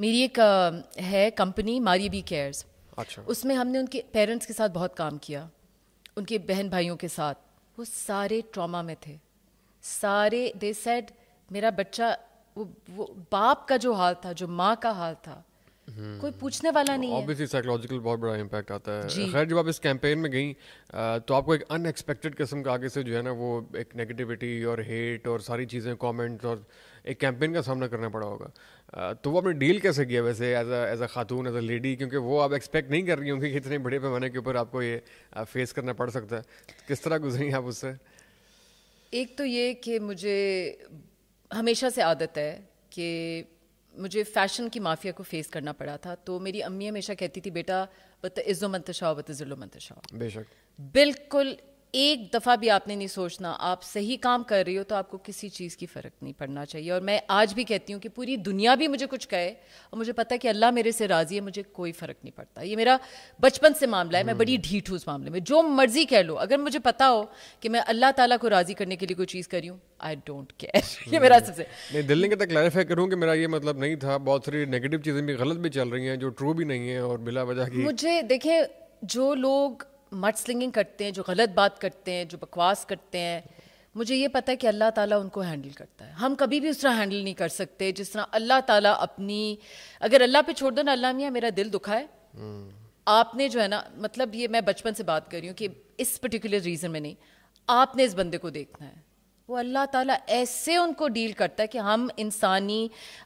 मेरी एक आ, है कंपनी मारी बी केयर्स अच्छा। उसमें हमने उनके पेरेंट्स के साथ बहुत काम किया उनके बहन भाइयों के साथ वो सारे ट्रॉमा में थे सारे दे सेड मेरा बच्चा वो वो बाप का जो हाल था जो माँ का हाल था हम्म। कोई पूछने वाला नहीं है ऑब्वियसली साइकोलॉजिकल बहुत बड़ा इम्पैक्ट आता है खैर जब आप इस कैंपेन में गई तो आपको एक अनएक्सपेक्टेड किस्म का आगे से जो है ना वो एक नेगेटिविटी और हेट और सारी चीज़ें कमेंट्स और एक कैंपेन का सामना करना पड़ा होगा तो वो आपने डील कैसे किया वैसे एज एज अ खातून एज अ लेडी क्योंकि वो आप एक्सपेक्ट नहीं कर रही होंगी कि इतने बड़े पैमाने के ऊपर आपको ये फेस करना पड़ सकता है किस तरह गुजरी आप उससे एक तो ये कि मुझे हमेशा से आदत है कि मुझे फैशन की माफिया को फेस करना पड़ा था तो मेरी अम्मी हमेशा कहती थी बेटा बत इज़्ज़ो मंतशा बत ज़िलो मंतशा बेशक बिल्कुल एक दफ़ा भी आपने नहीं सोचना आप सही काम कर रही हो तो आपको किसी चीज़ की फ़र्क नहीं पड़ना चाहिए और मैं आज भी कहती हूँ कि पूरी दुनिया भी मुझे कुछ कहे और मुझे पता है कि अल्लाह मेरे से राज़ी है मुझे कोई फ़र्क नहीं पड़ता ये मेरा बचपन से मामला है मैं बड़ी हम्म। ढीठ हूँ उस मामले में जो मर्ज़ी कह लो अगर मुझे पता हो कि मैं अल्लाह ताला को राज़ी करने के लिए कोई चीज़ करी हूँ आई डोंट केयर ये मेरा हम्म। सबसे नहीं दिल नहीं कहता क्लैरिफाई करूँ कि मेरा ये मतलब नहीं था बहुत सारी नेगेटिव चीज़ें भी गलत भी चल रही हैं जो ट्रू भी नहीं है और बिला वजह की मुझे देखें जो लोग मट स्लिंगिंग करते हैं जो गलत बात करते हैं जो बकवास करते हैं मुझे ये पता है कि अल्लाह ताला उनको हैंडल करता है हम कभी भी उस तरह हैंडल नहीं कर सकते जिस तरह अल्लाह ताला अपनी अगर अल्लाह पे छोड़ दो ना अल्लाह मियाँ मेरा दिल दुखा है hmm. आपने जो है ना मतलब ये मैं बचपन से बात कर रही हूँ कि इस पर्टिकुलर रीज़न में नहीं आपने इस बंदे को देखना है वो अल्लाह ताला ऐसे उनको डील करता है कि हम इंसानी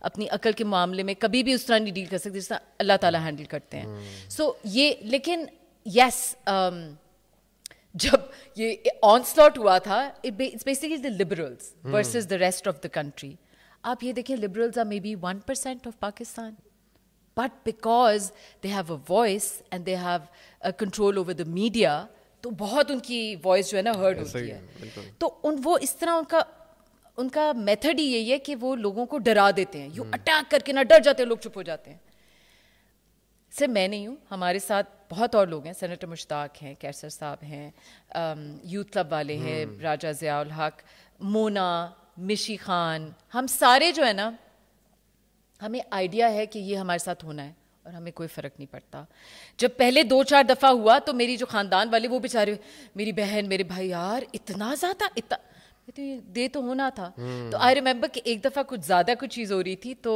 अपनी अकल के मामले में कभी भी उस तरह नहीं डील कर सकते जिस तरह अल्लाह ताला हैंडल करते हैं सो हम्म। hmm. so, ये लेकिन yes, um, जब ये ऑनस्लॉट हुआ था it's basically the liberals versus the rest of the country आप ये देखें liberals are maybe one percent of Pakistan but because they have a voice and they have control over the media तो बहुत उनकी वॉइस जो है ना हर्ड होती है, है। तो उन वो इस तरह उनका उनका मेथड ही यही है कि वो लोगों को डरा देते हैं यू अटैक hmm. करके ना डर जाते हैं लोग चुप हो जाते हैं सिर्फ मैं नहीं हूँ हमारे साथ बहुत और लोग हैं सेनेटर मुश्ताक हैं कैसर साहब हैं यूथ क्लब वाले हैं हम्म। राजा जयाल हक मोना मिशी खान हम सारे जो है ना हमें आइडिया है कि ये हमारे साथ होना है और हमें कोई फ़र्क नहीं पड़ता जब पहले दो चार दफ़ा हुआ तो मेरी जो ख़ानदान वाले वो बेचारे मेरी बहन मेरे भाई यार इतना ज़्यादा इतना तो ये दे तो होना था हम्म। तो आई रिमेम्बर कि एक दफ़ा कुछ ज़्यादा कुछ चीज़ हो रही थी तो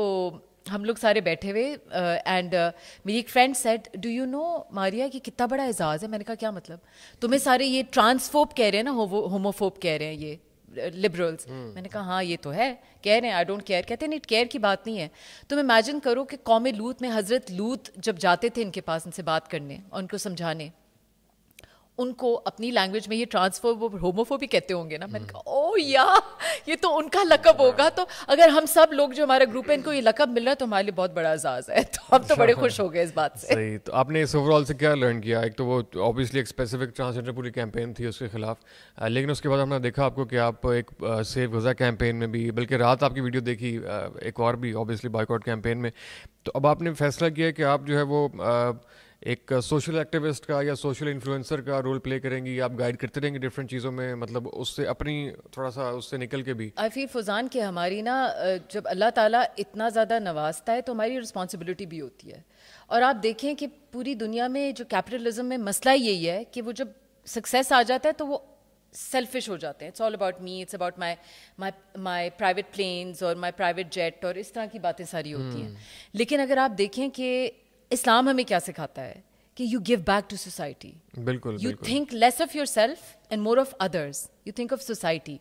हम लोग सारे बैठे हुए एंड uh, uh, मेरी एक friend said do you know Maria कि कितना बड़ा एजाज़ है मैंने कहा क्या मतलब तुम्हें सारे ये ट्रांसफोप कह रहे हैं ना होमोफोप कह रहे हैं ये लिबरल्स uh, hmm. मैंने कहा हाँ ये तो है कह रहे हैं आई डोंट केयर कहते हैं इट केयर की बात नहीं है तुम इमेजिन करो कि कौम लूत में हज़रत लूत जब जाते थे इनके पास इनसे बात करने और उनको समझाने उनको अपनी लैंग्वेज में ये ट्रांसफर वो होमोफोबी कहते होंगे ना मैंने हम्म। कहा ओ या ये तो उनका लकब हाँ। होगा तो अगर हम सब लोग जो हमारा ग्रुप है इनको ये लकब मिल रहा है तो हमारे लिए बहुत बड़ा एजाज है तो हम तो बड़े *laughs* खुश हो गए इस बात से सही तो आपने इस ओवरऑल से क्या लर्न किया एक तो वो ऑब्वियसली एक स्पेसिफिक ट्रांसजेंडर पूरी कैंपेन थी उसके खिलाफ लेकिन उसके बाद हमने देखा आपको कि आप एक सेफ गजा कैंपेन में भी बल्कि रात आपकी वीडियो देखी एक और भी ऑब्वियसली बाइकआउट कैंपेन में तो अब आपने फैसला किया कि आप जो है वो एक सोशल एक्टिविस्ट का या सोशल इन्फ्लुएंसर का रोल प्ले करेंगी आप गाइड करते रहेंगे डिफरेंट चीज़ों में मतलब उससे अपनी थोड़ा सा उससे निकल के भी आई फील फुजान कि हमारी ना जब अल्लाह ताला इतना ज़्यादा नवाजता है तो हमारी रिस्पॉन्सिबिलिटी भी होती है और आप देखें कि पूरी दुनिया में जो कैपिटलिज्म में मसला यही है कि वो जब सक्सेस आ जाता है तो वो सेल्फिश हो जाते हैं it's all about me it's about my my my private planes और माई प्राइवेट जेट और इस तरह की बातें सारी होती hmm. हैं हम्म। लेकिन अगर आप देखें कि इस्लाम हमें क्या सिखाता है कि you give back to society बिल्कुल you think less of yourself and more of others you think of society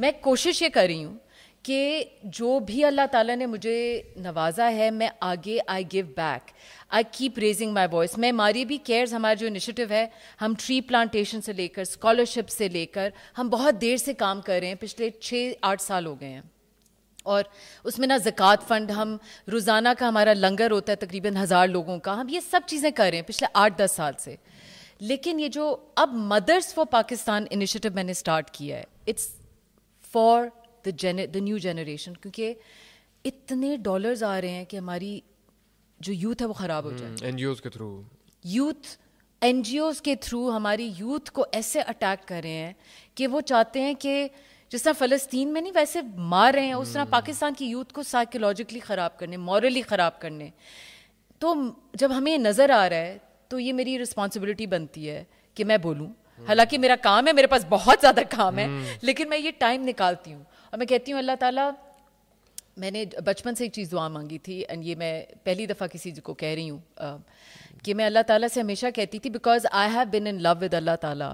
मैं कोशिश ये कर रही हूँ कि जो भी अल्लाह ताला ने मुझे नवाजा है मैं आगे I give back I keep raising my voice मैं हमारी भी केयर्स हमारा जो इनिशिएटिव है हम ट्री प्लांटेशन से लेकर स्कॉलरशिप से लेकर हम बहुत देर से काम कर रहे हैं पिछले छः आठ साल हो गए हैं और उसमें ना ज़क़़त फ़ंड हम रोज़ाना का हमारा लंगर होता है तकरीबन हज़ार लोगों का हम ये सब चीज़ें कर रहे हैं पिछले आठ दस साल से लेकिन ये जो अब मदर्स फॉर पाकिस्तान इनिशिएटिव मैंने स्टार्ट किया है it's for the gen the new generation क्योंकि इतने डॉलर्स आ रहे हैं कि हमारी जो यूथ है वो ख़राब हो हम्म, जाए एन जी के थ्रू यूथ एन के थ्रू हमारी यूथ को ऐसे अटैक कर रहे हैं कि वो चाहते हैं कि जिस तरह फ़लस्तीन में नहीं वैसे मार रहे हैं उस तरह हम्म। पाकिस्तान की यूथ को साइकोलॉजिकली ख़राब करने मॉरली ख़राब करने तो जब हमें नज़र आ रहा है तो ये मेरी रिस्पॉन्सिबिलिटी बनती है कि मैं बोलूँ हम्म। हालांकि मेरा काम है मेरे पास बहुत ज़्यादा काम है हम्म। लेकिन मैं ये टाइम निकालती हूँ और मैं कहती हूँ अल्लाह ताला मैंने बचपन से एक चीज़ दुआ मांगी थी एंड ये मैं पहली दफ़ा किसी को कह रही हूँ कि मैं अल्लाह ताला से हमेशा कहती थी because I have been in love with Allah ताला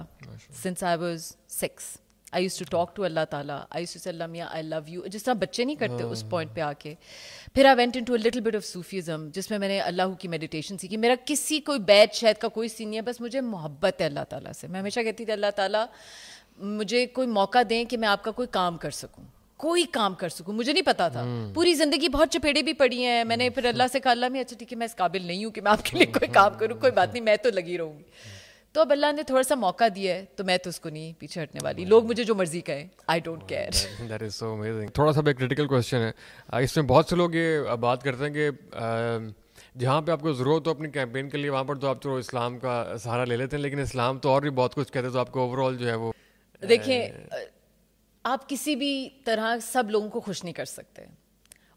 since I was six I use to talk to Allah ताला आई यूज़ टू से लम्या आई लव यू जिस तरह बच्चे नहीं करते उस पॉइंट हाँ। पे आके फिर I went into little bit of Sufism जिसमें मैंने अल्लाह की मेडिटेशन सीखी मेरा किसी कोई बैच शायद का कोई सीन नहीं है बस मुझे मोहब्बत है अल्लाह ताला से मैं हमेशा कहती थी अल्लाह ताला मुझे कोई मौका दें कि मैं आपका कोई काम कर सकूँ कोई काम कर सकूँ मुझे नहीं पता था hmm. पूरी जिंदगी बहुत चपेड़े भी पड़ी हैं मैंने फिर हम्म। अल्लाह से कहा अल्लाह में अच्छा ठीक है मैं इस काबिल नहीं हूँ कि मैं आपके लिए हम्म। कोई काम करूँ कोई बात नहीं मैं तो लगी रहूँगी तो अब अल्लाह ने थोड़ा सा मौका दिया है तो मैं तो उसको नहीं पीछे हटने वाली लोग मुझे जो मर्जी कहें I don't care that is so amazing थोड़ा सा क्रिटिकल क्वेश्चन है इसमें बहुत से लोग ये बात करते हैं कि जहाँ पे आपको ज़रूरत हो अपनी कैंपेन के लिए वहाँ पर तो आप तो इस्लाम का सहारा ले लेते हैं लेकिन इस्लाम तो और भी बहुत कुछ कहते हैं तो आपको ओवरऑल जो है वो *laughs* देखिए आप किसी भी तरह सब लोगों को खुश नहीं कर सकते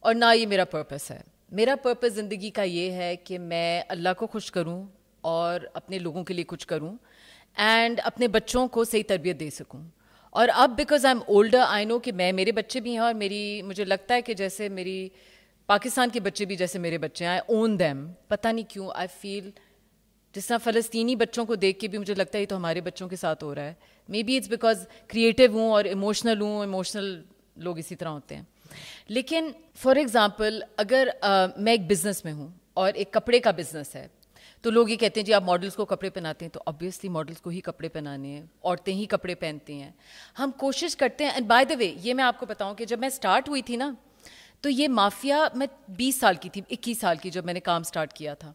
और ना ये मेरा पर्पस है मेरा पर्पस ज़िंदगी का ये है कि मैं अल्लाह को खुश करूँ और अपने लोगों के लिए कुछ करूँ एंड अपने बच्चों को सही तरबियत दे सकूँ और अब because I am older I know कि मैं मेरे बच्चे भी हैं और मेरी मुझे लगता है कि जैसे मेरी पाकिस्तान के बच्चे भी जैसे मेरे बच्चे हैं आई ओन दैम पता नहीं क्यों आई फील जिस तरह फ़लस्तीनी बच्चों को देख के भी मुझे लगता है ये तो हमारे बच्चों के साथ हो रहा है maybe it's because creative हूँ और इमोशनल हूँ इमोशनल लोग इसी तरह होते हैं लेकिन फॉर एग्ज़ाम्पल अगर uh, मैं एक बिज़नेस में हूँ और एक कपड़े का बिज़नेस है तो लोग ये कहते हैं जी आप मॉडल्स को कपड़े पहनाते हैं तो ऑब्वियसली मॉडल्स को ही कपड़े पहनाने हैं औरतें ही कपड़े पहनती हैं हम कोशिश करते हैं एंड बाय द वे ये मैं आपको बताऊं कि जब मैं स्टार्ट हुई थी ना तो ये माफिया मैं 20 साल की थी इक्कीस साल की जब मैंने काम स्टार्ट किया था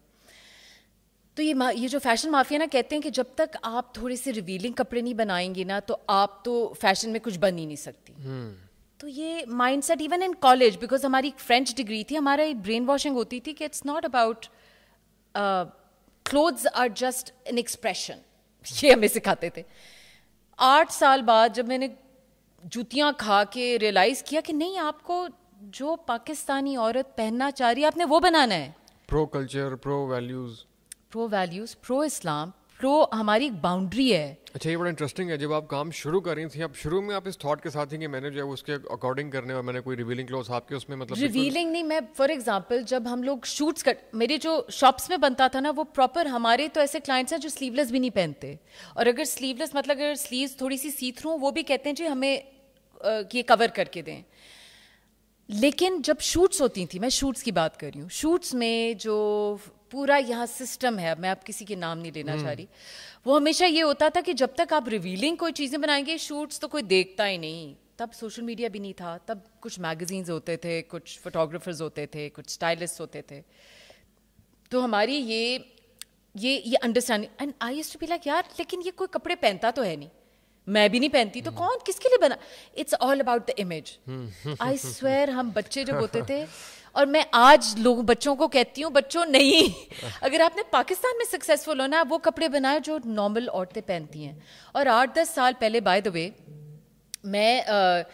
तो ये ये जो फैशन माफिया ना कहते हैं कि जब तक आप थोड़े से रिवीलिंग कपड़े नहीं बनाएंगे ना तो आप तो फैशन में कुछ बन ही नहीं सकती hmm. तो ये mindset even in college because हमारी फ्रेंच डिग्री थी हमारा ब्रेन वॉशिंग होती थी कि it's not about clothes are just an expression ये हमें सिखाते थे आठ साल बाद जब मैंने जूतियाँ खा के रियलाइज़ किया कि नहीं आपको जो पाकिस्तानी औरत पहनना चाह रही है आपने वो बनाना है pro culture pro values pro values pro Islam तो हमारी बाउंड्री है अच्छा ये बड़ा इंटरेस्टिंग है जब आप काम शुरू कर रही थी आप शुरू में आप इस थॉट के साथ ही कि मैंने जो है उसके अकॉर्डिंग करने और मैंने कोई रिवीलिंग क्लोज आपके उसमें मतलब रिवीलिंग नहीं मैं फॉर एग्जांपल जब हम लोग शूट्स कर मेरे जो शॉप्स में बनता था ना वो प्रॉपर हमारे तो ऐसे क्लाइंट्स हैं जो स्लीवलेस भी नहीं पहनते और अगर स्लीवलेस मतलब अगर स्लीव थोड़ी सी सी थ्रू वो भी कहते हैं जी हमें ये कवर करके दें लेकिन जब शूट्स होती थी मैं शूट्स की बात कर रही हूँ शूट्स में जो पूरा यहाँ सिस्टम है मैं आप किसी के नाम नहीं लेना हम्म। चाह रही वो हमेशा ये होता था कि जब तक आप रिवीलिंग कोई चीज़ें बनाएंगे शूट्स तो कोई देखता ही नहीं तब सोशल मीडिया भी नहीं था तब कुछ मैगजीन्स होते थे कुछ फोटोग्राफर्स होते थे कुछ स्टाइलिस्ट होते थे तो हमारी ये ये ये understanding and I as to be like यार लेकिन ये कोई कपड़े पहनता तो है नहीं मैं भी नहीं पहनती तो हम्म। कौन किसके लिए बना it's all about the image I swear हम बच्चे जब होते थे और मैं आज लोग बच्चों को कहती हूँ बच्चों नहीं *laughs* अगर आपने पाकिस्तान में सक्सेसफुल होना वो कपड़े बनाए जो नॉर्मल औरतें पहनती हैं और आठ दस साल पहले बाय द वे मैं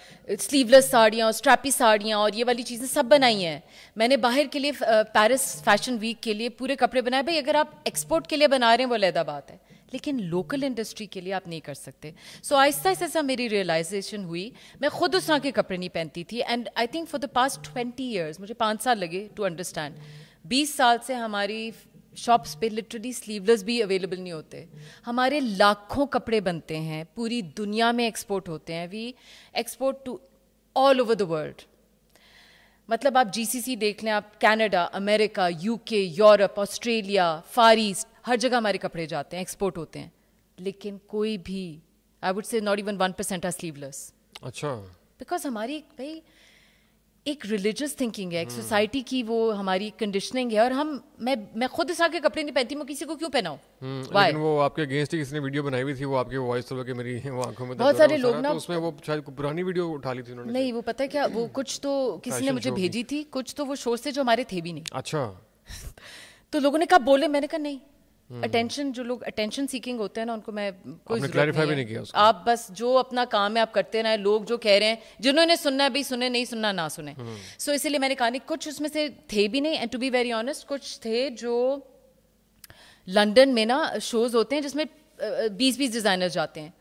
स्लीवलेस साड़ियाँ स्ट्रैपी साड़ियाँ और ये वाली चीज़ें सब बनाई हैं मैंने बाहर के लिए पेरिस फैशन वीक के लिए पूरे कपड़े बनाए भाई अगर आप एक्सपोर्ट के लिए बना रहे हैं वो लहदा बात है लेकिन लोकल इंडस्ट्री के लिए आप नहीं कर सकते सो आहिस्ता आहिस्ता मेरी रियलाइजेशन हुई मैं खुद उस तरह के कपड़े नहीं पहनती थी and I think for the past twenty years मुझे पाँच साल लगे टू अंडरस्टैंड बीस साल से हमारी शॉप्स पे लिटरली स्लीवलेस भी अवेलेबल नहीं होते हमारे लाखों कपड़े बनते हैं पूरी दुनिया में एक्सपोर्ट होते हैं we export to all over the world मतलब आप जीसीसी देख लें आप Canada America UK Europe Australia far east हर जगह हमारे कपड़े जाते हैं एक्सपोर्ट होते हैं लेकिन कोई भी I would say not even one percent are sleeveless अच्छा बिकॉज हमारी भाई एक रिलीजियस थिंकिंग है एक सोसाइटी hmm. की वो हमारी कंडीशनिंग है और हम मैं मैं खुद इस के कपड़े नहीं पहनती मैं किसी को क्यों पहनाऊ hmm, लेकिन वो आपके अगेंस्ट ही किसी ने वीडियो बनाई हुई थी वो आपके वॉइस तो मेरी *laughs* वो आंखों में बहुत सारे लोग ना तो उसमें वो शायद पुरानी वीडियो उठा ली थी उन्होंने नहीं वो पता है क्या वो कुछ तो किसी ने मुझे भेजी थी कुछ तो वो शोर से जो हमारे थे भी नहीं अच्छा *laughs* तो लोगों ने कहा बोले मैंने कहा नहीं अटेंशन हम्म। जो लोग अटेंशन सीकिंग होते हैं ना उनको मैं कोई क्लैरिफाई भी नहीं किया उसको. आप बस जो अपना काम है आप करते रहे लोग जो कह रहे हैं जिन्होंने सुनना है भी सुने नहीं सुनना ना सुने सो हम्म। so, इसीलिए मैंने कहा नहीं कुछ उसमें से थे भी नहीं and to be very honest कुछ थे जो लंदन में ना शोज होते हैं जिसमें बीस बीस डिज़ाइनर जाते हैं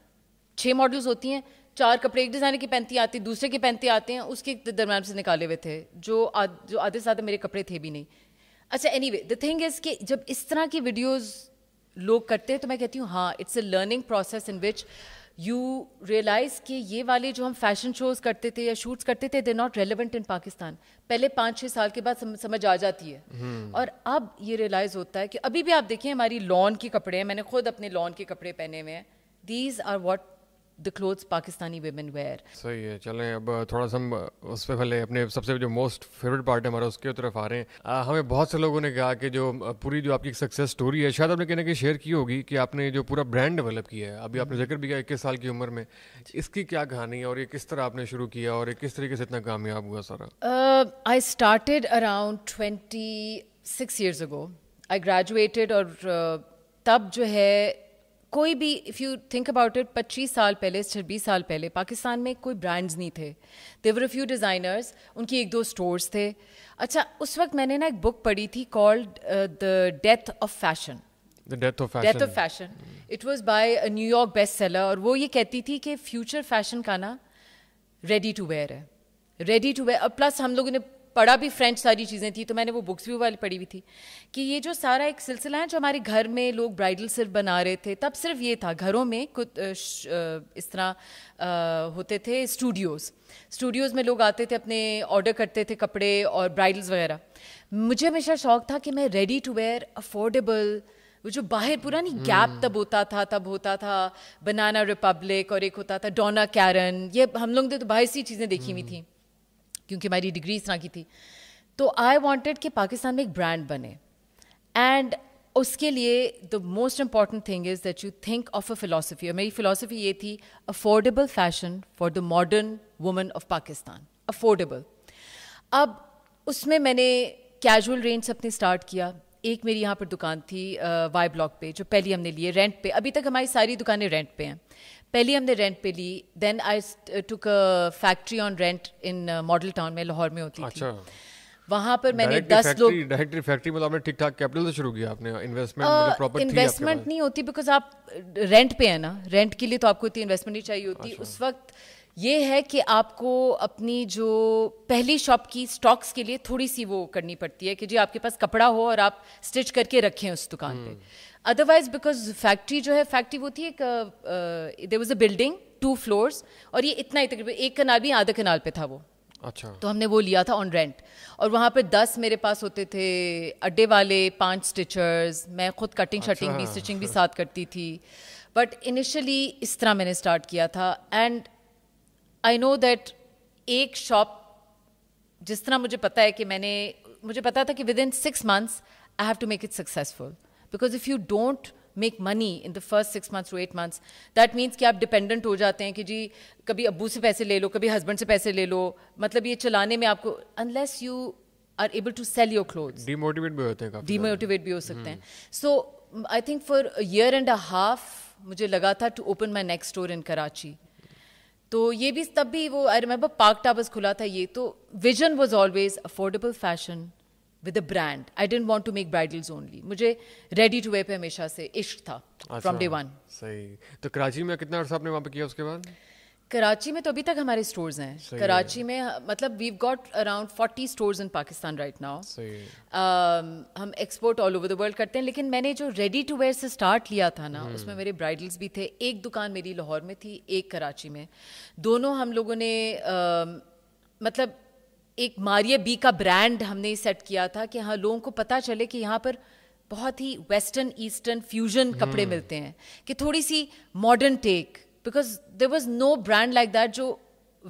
छह मॉडल्स होती हैं चार कपड़े एक डिज़ाइनर की पहनती आती दूसरे की पहनती आते हैं उसके दरम्यान से निकाले हुए थे जो आधे से आधे मेरे कपड़े थे भी नहीं अच्छा anyway the thing is कि जब इस तरह की वीडियोज़ लोग करते हैं तो मैं कहती हूँ हाँ it's a learning process in which you realise कि ये वाले जो हम फैशन शोज करते थे या शूट्स करते थे they not relevant in Pakistan पहले पाँच छः साल के बाद सम, समझ आ जाती है hmm. और अब ये रियलाइज होता है कि अभी भी आप देखिए हमारी लॉन के कपड़े हैं मैंने खुद अपने लॉन के कपड़े पहने हुए हैं these are what the clothes Pakistani women wear सही है चलें अब थोड़ा सा हम उस पर भले अपने सबसे जो मोस्ट फेवरेट पार्ट है हमारा उसके तरफ आ रहे हैं आ, हमें बहुत से लोगों ने कहा कि जो पूरी जो आपकी सक्सेस स्टोरी है शायद आपने कहने की शेयर की होगी कि आपने जो पूरा ब्रांड डेवलप किया है अभी आपने हम्म। जिक्र भी किया इक्कीस साल की उम्र में इसकी क्या कहानी है और ये किस तरह आपने शुरू किया और ये किस तरीके से इतना कामयाब हुआ सारा I started around twenty six years ago I graduated और तब जो है कोई भी if you think about it पच्चीस साल पहले छब्बीस साल पहले पाकिस्तान में कोई ब्रांड्स नहीं थे देवर फ्यू डिज़ाइनर्स उनकी एक दो स्टोर्स थे अच्छा उस वक्त मैंने ना एक बुक पढ़ी थी called the death of fashion death of fashion it was by New York best seller और वो ये कहती थी कि फ्यूचर फैशन का ना रेडी टू वेयर है रेडी टू वेयर प्लस हम लोगों ने पढ़ा भी फ्रेंच सारी चीज़ें थी तो मैंने वो बुक्स भी वाली पढ़ी हुई थी कि ये जो सारा एक सिलसिला है जो हमारे घर में लोग ब्राइडल सिर्फ बना रहे थे तब सिर्फ ये था घरों में कुछ इस तरह होते थे स्टूडियोज़ स्टूडियोज़ में लोग आते थे अपने ऑर्डर करते थे कपड़े और ब्राइडल्स वगैरह मुझे हमेशा शौक था कि मैं रेडी टू वेयर अफोर्डेबल वो जो बाहर पूरा नहीं गैप तब होता था तब होता था बनाना रिपब्लिक और एक होता था डोना कैरन ये हम लोग ने तो बाहर सी चीज़ें देखी हुई हम्म। थी क्योंकि मेरी डिग्री इस तरह की थी तो आई वॉन्टेड कि पाकिस्तान में एक ब्रांड बने एंड उसके लिए the most important thing is that you think of a philosophy और मेरी फिलोसफी ये थी affordable fashion for the modern woman of Pakistan affordable अब उसमें मैंने कैजुअल रेंज अपने स्टार्ट किया एक मेरी यहाँ पर दुकान थी वाई ब्लॉक पे जो पहली हमने लिए रेंट पे अभी तक हमारी सारी दुकानें रेंट पे हैं पहली हमने रेंट पे ली then I took a factory on rent in Model Town में लाहौर में होती अच्छा। थी वहाँ पर मैंने दस लोग डायरेक्टरी फैक्ट्री मतलब ठीक ठाक कैपिटल से शुरू किया आपने इन्वेस्टमेंट प्रॉपर इन्वेस्टमेंट नहीं होती बिकॉज आप रेंट uh, पे है ना रेंट के लिए तो आपको इतनी इन्वेस्टमेंट नहीं चाहिए होती अच्छा। उस वक्त ये है कि आपको अपनी जो पहली शॉप की स्टॉक्स के लिए थोड़ी सी वो करनी पड़ती है कि जी आपके पास कपड़ा हो और आप स्टिच करके रखें उस दुकान पे हम्म। अदरवाइज बिकॉज फैक्ट्री जो है फैक्ट्री वो थी एक there was a building two floors और ये इतना ही तकरीबन एक कनाल भी आधा कनाल पे था वो अच्छा तो हमने वो लिया था ऑन रेंट और वहाँ पे दस मेरे पास होते थे अड्डे वाले पांच स्टिचर्स मैं खुद कटिंग अच्छा, शटिंग भी स्टिचिंग भी साथ करती थी बट इनिशियली इस तरह मैंने स्टार्ट किया था एंड आई नो दैट एक शॉप जिस तरह मुझे पता है कि मैंने मुझे पता था कि within six months I have to make it successful because if you don't make money in the first six months to eight months that means कि आप डिपेंडेंट हो जाते हैं कि जी कभी अबू से पैसे ले लो कभी हस्बैंड से पैसे ले लो मतलब ये चलाने में आपको unless you are able to sell your cloth demotivate भी होते हैं डिमोटिवेट भी हो सकते हैं so I think for year and a half मुझे लगा था to open my next store in Karachi तो ये भी तब भी वो आई रिमेंबर पार्क टावर्स खुला था ये तो vision was always affordable fashion with a brand I didn't want to make bridals only मुझे रेडी टू वे पे हमेशा से इश्क था फ्रॉम डे वन सही तो कराची में कितना अर्सा आपने वहाँ पे किया उसके बाद कराची में तो अभी तक हमारे स्टोर्स हैं कराची में मतलब we got around forty stores in Pakistan right now हम export all over the world करते हैं लेकिन मैंने जो रेडी टू वेयर से स्टार्ट लिया था ना hmm. उसमें मेरे ब्राइडल्स भी थे एक दुकान मेरी लाहौर में थी एक कराची में दोनों हम लोगों ने uh, मतलब एक मारिया बी का ब्रांड हमने सेट किया था कि हाँ लोगों को पता चले कि यहाँ पर बहुत ही वेस्टर्न ईस्टर्न फ्यूजन कपड़े हम्म। मिलते हैं कि थोड़ी सी modern take because there was no brand like that जो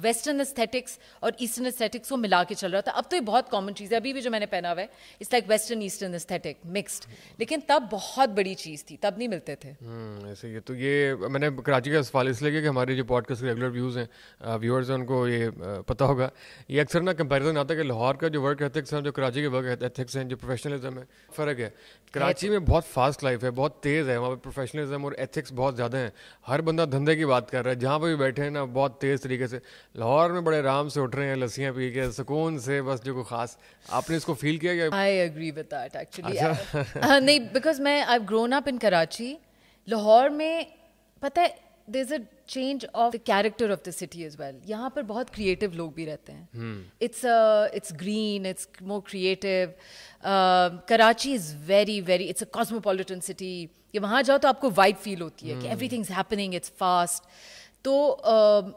वेस्टर्न एस्थेटिक्स और ईस्टर्न एस्थेटिक्स को मिला के चल रहा था अब तो ये बहुत कॉमन चीज़ है अभी भी जो मैंने पहना हुआ है it's like western eastern aesthetic mixed लेकिन तब बहुत बड़ी चीज़ थी तब नहीं मिलते थे हम्म, ऐसे ये तो ये मैंने कराची का सवाल इसलिए किया कि हमारे जो पॉडकास्ट के रेगुलर व्यूज़ हैं व्यूअर्स हैं उनको ये पता होगा ये अक्सर ना कंपेरिजन आता है कि लाहौर का जो वर्क एथिक्स हैं जो कराची के वर्क एथिक्स हैं जो प्रोफेशनलिज्म है फ़र्क है कराची में बहुत फास्ट लाइफ है बहुत तेज़ है वहाँ पर प्रोफेशनलिज्म और एथिक्स बहुत ज़्यादा हैं हर बंदा धंधे की बात कर रहा है जहाँ पर भी बैठे हैं ना बहुत तेज़ तरीके से लाहौर में बड़े आराम से उठ रहे हैं लस्सियाँ पी के सुकून से बस जो कोई खास आपने इसको फील किया क्या I agree with that actually नहीं बिकॉज मैं I have grown up in Karachi Lahore में पता है there is a change of the character of the city as well यहाँ पर बहुत क्रिएटिव लोग भी रहते हैं it's it's green it's more creative Karachi is very very it's a cosmopolitan city ये वहाँ जाओ तो आपको वाइब फील होती है कि everything is happening it's fast तो um,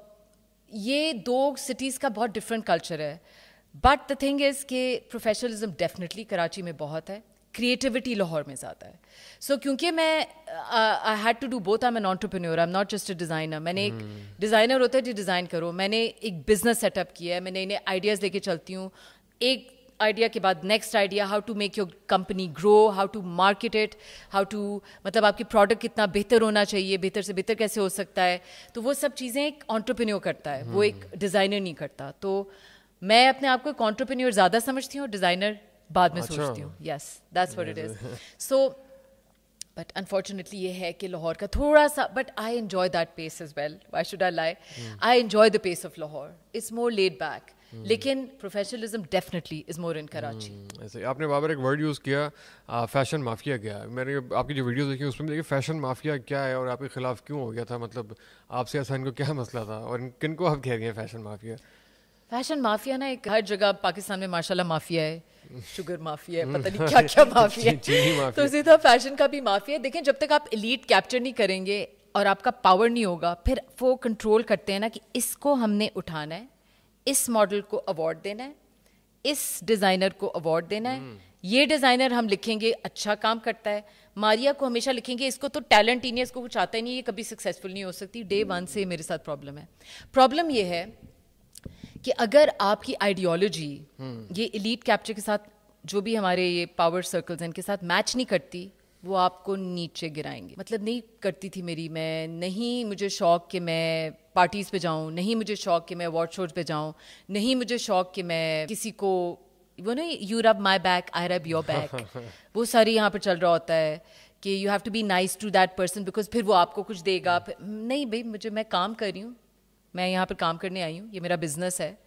ये दो सिटीज़ का बहुत डिफरेंट कल्चर है बट द थिंग इज़ के प्रोफेशनलिज्म डेफिनेटली कराची में बहुत है क्रिएटिविटी लाहौर में ज़्यादा है सो so, क्योंकि मैं I had to do both I an entrepreneur I am not just a designer मैंने एक डिज़ाइनर hmm. होता है जो डिज़ाइन करो मैंने एक बिज़नेस सेटअप किया है मैं नए नए आइडियाज़ लेके चलती हूँ एक आइडिया के बाद next idea how to make your company grow how to market it how to मतलब आपके प्रोडक्ट कितना बेहतर होना चाहिए बेहतर से बेहतर कैसे हो सकता है तो वो सब चीज़ें एक ऑन्टरप्रन्योर करता है hmm. वो एक डिज़ाइनर नहीं करता तो मैं अपने आप को एक ऑन्टरप्रेन्योर ज़्यादा समझती हूँ डिज़ाइनर बाद में अच्छा। सोचती हूँ yes that's what it is so but unfortunately ये है कि लाहौर का थोड़ा सा but I enjoy that pace is well why should I lie I enjoy the pace of Lahore it's more laid back Hmm. लेकिन professionalism definitely is more in Karachi ऐसे आपने बाबर एक वर्ड यूज़ किया फैशन माफिया क्या है मैंने आपकी जो वीडियो देखी उसमें देखिए फैशन माफिया क्या है और आपके खिलाफ क्यों हो गया था मतलब आपसे ऐसा इनको क्या मसला था और किन को आप कह रही हैं फैशन माफिया फैशन माफिया ना एक हर जगह पाकिस्तान में माशाल्लाह माफिया है शुगर *laughs* माफिया है hmm. पता नहीं क्या क्या माफिया है तो उसी तरह फैशन का भी माफिया है देखें जब तक आप इलीट कैप्चर नहीं करेंगे और आपका पावर नहीं होगा फिर वो कंट्रोल करते हैं ना कि इसको हमने उठाना है इस मॉडल को अवार्ड देना है इस डिज़ाइनर को अवार्ड देना है ये डिज़ाइनर हम लिखेंगे अच्छा काम करता है मारिया को हमेशा लिखेंगे इसको तो टैलेंट ही नहीं इसको कुछ आता ही नहीं ये कभी सक्सेसफुल नहीं हो सकती डे वन से मेरे साथ प्रॉब्लम है प्रॉब्लम ये है कि अगर आपकी आइडियोलॉजी हम्म। ये इलीट कैप्चर के साथ जो भी हमारे ये पावर सर्कल्स हैं इनके साथ मैच नहीं करती वो आपको नीचे गिराएंगे मतलब नहीं करती थी मेरी मैं नहीं मुझे शौक कि मैं पार्टीज़ पे जाऊँ नहीं मुझे शौक कि मैं अवार्ड शोज पे जाऊँ नहीं मुझे शौक कि मैं किसी को वो ना you rub my back I rub your back वो सारी यहाँ पर चल रहा होता है कि you have to be nice to that person because फिर वो आपको कुछ देगा नहीं भाई मुझे मैं काम कर रही हूँ मैं यहाँ पर काम करने आई हूँ ये मेरा बिजनेस है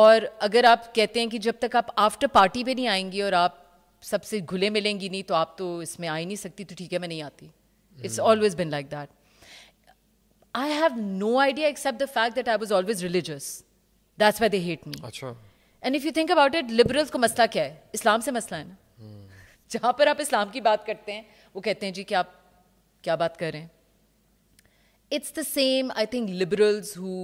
और अगर आप कहते हैं कि जब तक आप आफ्टर पार्टी पे नहीं आएंगी और आप सबसे घुले मिलेंगी नहीं तो आप तो इसमें आ ही नहीं सकती तो ठीक है मैं नहीं आती it's always been like that I have no idea except the fact that I was always religious that's why they hate me अच्छा and if you think about it liberals को मसला क्या है इस्लाम से मसला है ना hmm. जहाँ पर आप इस्लाम की बात करते हैं वो कहते हैं जी कि आप क्या बात कर रहे हैं it's the same I think liberals who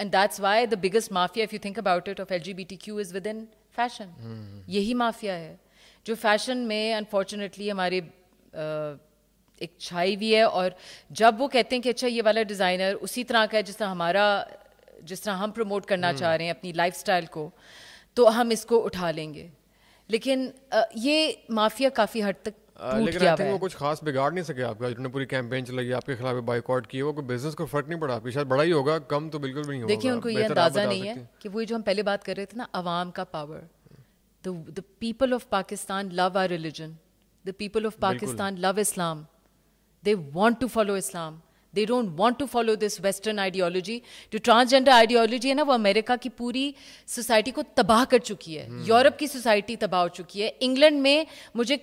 and that's why the biggest mafia if you think about it of L G B T Q is with in fashion यही माफिया है जो फैशन में अनफॉर्चुनेटली हमारे एक छाई भी है और जब वो कहते हैं कि अच्छा ये वाला डिज़ाइनर उसी तरह का है जिस तरह हमारा जिस तरह हम प्रमोट करना हम्म। चाह रहे हैं अपनी लाइफ को तो हम इसको उठा लेंगे लेकिन ये माफिया काफ़ी हद तक लेकिन आई थिंक वो कुछ खास बिगाड़ नहीं सके आपका जिन्होंने पूरी कैंपेन चलाई आपके खिलाफ बाइकआउट किए वो कोई बिजनेस को फर्क नहीं पड़ा आपकी शायद बड़ा ही होगा कम तो बिल्कुल भी नहीं होगा देखिए उनको ये अंदाजा नहीं है कि वही जो हम पहले बात कर रहे थे ना आवाम का power the the people of Pakistan love our religion. The people of Pakistan love Islam. They want to follow Islam. They don't want to follow this western ideology जो ट्रांसजेंडर आइडियोलॉजी है ना वो अमेरिका की पूरी सोसाइटी को तबाह कर चुकी है यूरोप हम्म। hmm. की सोसाइटी तबाह हो चुकी है इंग्लैंड में मुझे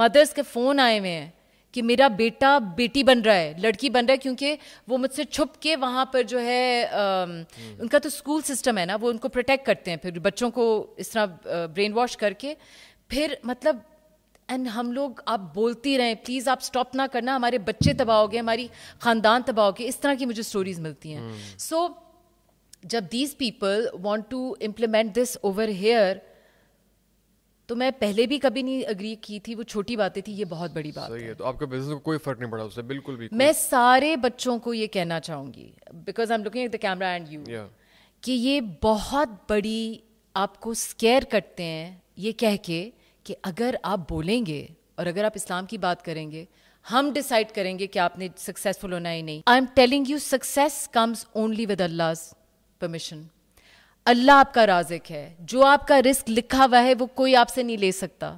मदर्स के फ़ोन आए हुए हैं कि मेरा बेटा बेटी बन रहा है लड़की बन रहा है क्योंकि वो मुझसे छुप के वहाँ पर जो है आ, हम्म। उनका तो स्कूल सिस्टम है ना वो उनको प्रोटेक्ट करते हैं फिर बच्चों को इस तरह ब्रेन वॉश करके फिर मतलब एंड हम लोग आप बोलती रहें प्लीज़ आप स्टॉप ना करना हमारे बच्चे तबाह हो गए हमारी ख़ानदान तबाह हो गए इस तरह की मुझे स्टोरीज़ मिलती हैं सो हम्म। hmm. so, जब these people want to implement this over here तो मैं पहले भी कभी नहीं अग्री की थी वो छोटी बातें थी ये बहुत बड़ी बात सही है तो आपके बिजनेस को कोई फर्क नहीं पड़ा उससे बिल्कुल भी मैं सारे बच्चों को ये कहना चाहूंगी because I am looking at the camera and you कि ये बहुत बड़ी आपको स्केयर करते हैं ये कह के कि अगर आप बोलेंगे और अगर आप इस्लाम की बात करेंगे हम डिसाइड करेंगे कि आपने सक्सेसफुल होना ही नहीं I am telling you success comes only with Allah permission Allah आपका राजिक है जो आपका रिस्क लिखा हुआ है वो कोई आपसे नहीं ले सकता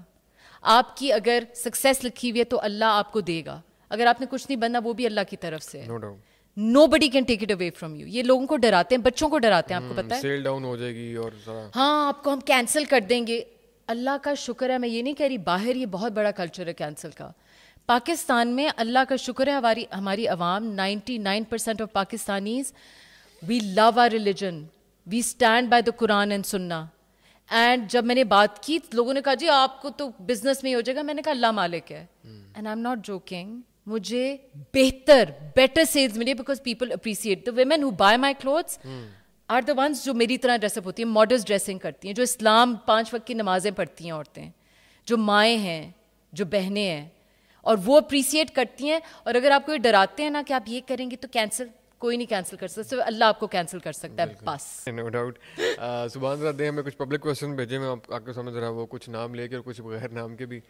आपकी अगर सक्सेस लिखी हुई है तो अल्लाह आपको देगा अगर आपने कुछ नहीं बनना वो भी अल्लाह की तरफ से nobody can take it away from you ये लोगों को डराते हैं बच्चों को डराते हैं आपको hmm, पता है सेल डाउन हो जाएगी और हाँ आपको हम कैंसिल कर देंगे अल्लाह का शुक्र है मैं ये नहीं कह रही बाहर ये बहुत बड़ा कल्चर है कैंसिल का पाकिस्तान में अल्लाह का शुक्र है हमारी हमारी आवाम nine percent of Pakistanis we love our religion we stand by the Quran and Sunnah and जब मैंने बात की लोगों ने कहा जी आपको तो बिजनेस में ही हो जाएगा मैंने कहा अल्लाह मालिक है and I am not joking मुझे बेहतर बेटर सेल्स मिली because people appreciate the women who buy my clothes are the ones जो मेरी तरह ड्रेसअप होती है मॉडर्स ड्रेसिंग करती हैं जो इस्लाम पाँच वक्त की नमाजें पढ़ती हैं औरतें जो माएँ हैं जो बहनें हैं और वो अप्रिसिएट करती हैं और अगर आपको ये डराते हैं ना कि आप ये करेंगे तो कैंसिल कोई नहीं कैंसिल कर सकता सिर्फ अल्लाह आपको कैंसिल कर सकता है बस नो डाउट uh, सुबह दे हमें कुछ पब्लिक क्वेश्चन भेजे मैं आप, आपको समझ रहा वो कुछ नाम लेके और कुछ बगैर नाम के भी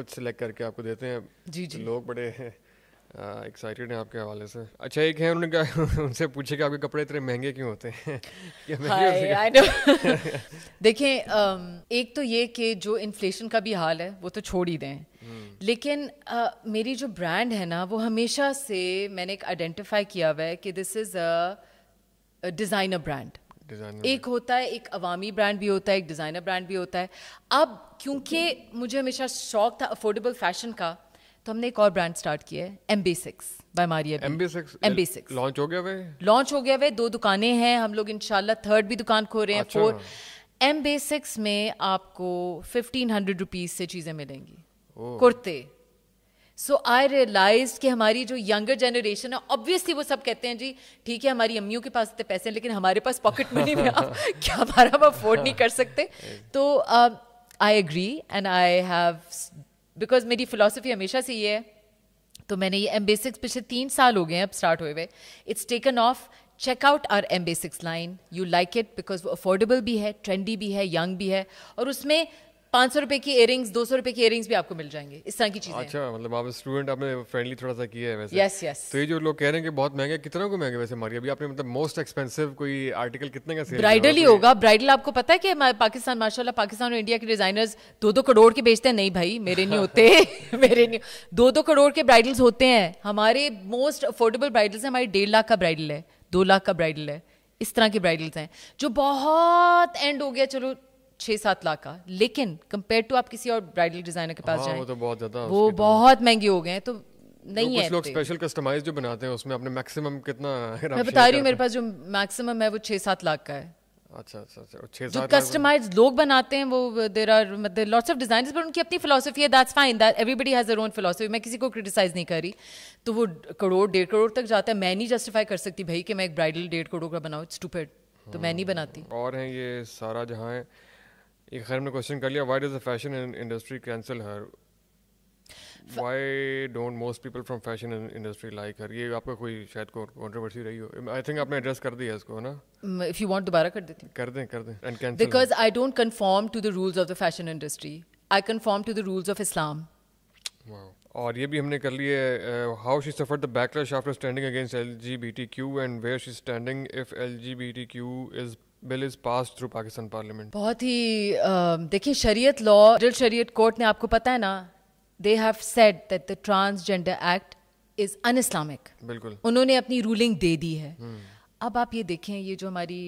कुछ सेलेक्ट करके आपको देते हैं जी जी लोग बड़े हैं एक्साइटेड हाँ, हैं आपके हवाले से अच्छा एक है उन्होंने कहा *laughs* उनसे पूछे कि आपके कपड़े इतने महंगे क्यों होते हैं *laughs* *laughs* देखें एक तो ये कि जो इन्फ्लेशन का भी हाल है वो तो छोड़ ही दें हम्म। लेकिन मेरी जो ब्रांड है ना वो हमेशा से मैंने एक आइडेंटिफाई किया हुआ है कि this is a designer brand एक होता है एक अवामी ब्रांड भी होता है एक डिज़ाइनर ब्रांड भी होता है अब क्योंकि मुझे हमेशा शौक था अफोर्डेबल फैशन का तो हमने एक और ब्रांड स्टार्ट किया है M B six by Maria M B six M B six launch हो गया वे लॉन्च हो गया वे दो दुकानें हैं हम लोग इनशाला थर्ड भी दुकान खोल रहे हैं फोर एम बे सिक्स में आपको फिफ्टीन हंड्रेड रुपीज़ से चीज़ें मिलेंगी कुर्ते सो आई रियलाइज कि हमारी जो यंगर जनरेशन है ऑब्वियसली वो सब कहते हैं जी ठीक है हमारी अम्मियों के पास इतने पैसे हैं लेकिन हमारे पास पॉकेट मनी में आप *laughs* क्या हमारा हम अफोर्ड नहीं कर सकते *laughs* तो I agree and I have because मेरी फ़िलासफ़ी हमेशा से ये है तो मैंने ये एम बेसिक्स पिछले तीन साल हो गए हैं अब स्टार्ट हुए हुए it's taken off check out R M basics line you like it because वो अफोर्डेबल भी है ट्रेंडी भी है यंग भी है और उसमें पाँच सौ रुपए की इयरिंग्स दो सौ रुपए की इयरिंग्स भी आपको मिल जाएंगे इस तरह की चीजें अच्छा मतलब आप स्टूडेंट आपने फ्रेंडली थोड़ा सा किया है वैसे यस यस तो ये जो लोग कह रहे हैं कि बहुत महंगे कितने को महंगे वैसे मारिया अभी आपने मतलब मोस्ट एक्सपेंसिव कोई आर्टिकल कितने का सेल ब्राइडल ही होगा ब्राइडल आपको पता है कि पाकिस्तान माशाल्लाह पाकिस्तान और इंडिया के डिजाइनर्स दो दो करोड़ के बेचते हैं नहीं भाई मेरे नहीं होते *laughs* मेरे नहीं दो दो करोड़ के ब्राइडल्स होते हैं हमारे मोस्ट अफोर्डेबल ब्राइडल्स हैं हमारे डेढ़ लाख का ब्राइडल है दो लाख का ब्राइडल है इस तरह के ब्राइडल्स हैं जो बहुत एंड हो गया चलो छः सात लाख का लेकिन कंपेयर टू आप किसी और ब्राइडल डिजाइनर के पास हाँ, जाएं वो तो बहुत ज्यादा वो तो- बहुत महंगे हो गए हैं तो, तो नहीं है लोग स्पेशल कस्टमाइज जो बनाते हैं उसमें अपने मैक्सिमम कितना *laughs* मैं बता रही हूँ मेरे पास जो मैक्सिमम है वो छः सात लाख का है अच्छा अच्छा अच्छा जो कस्टमाइज लोग बनाते हैं वो देर आर मतलब अपनी है नहीं तो वो करोड़ डेढ़ करोड़ तक जाता है मैं नहीं जस्टिफाई कर सकती भाई कि मैं एक ब्राइडल डेढ़ करोड़ का बनाऊ स्टूपेड तो मैं हम्म, नहीं बनाती और ये सारा जहाँ है एक खैर ने क्वेश्चन कर लिया why does the fashion industry cancel her why don't most people from fashion industry like her ये आपका कोई शायद कंट्रोवर्सी रही हो आई थिंक आपने एड्रेस कर दिया इसको ना इफ यू वांट दोबारा कर देते हैं कर दें कर दें and cancel because I don't conform to the rules of the fashion industry I conform to the rules of Islam और ये भी हमने कर लिए how she suffer the backlash after standing against L G B T Q and where she standing if L is bill is pass through Pakistan parliament बहुत ही देखिए शरीयत लॉ जल शरीयत कोर्ट ने आपको पता है ना they have said that the transgender act is un Islamic बिल्कुल उन्होंने अपनी रूलिंग दे दी है हम्म। अब आप ये देखें ये जो हमारी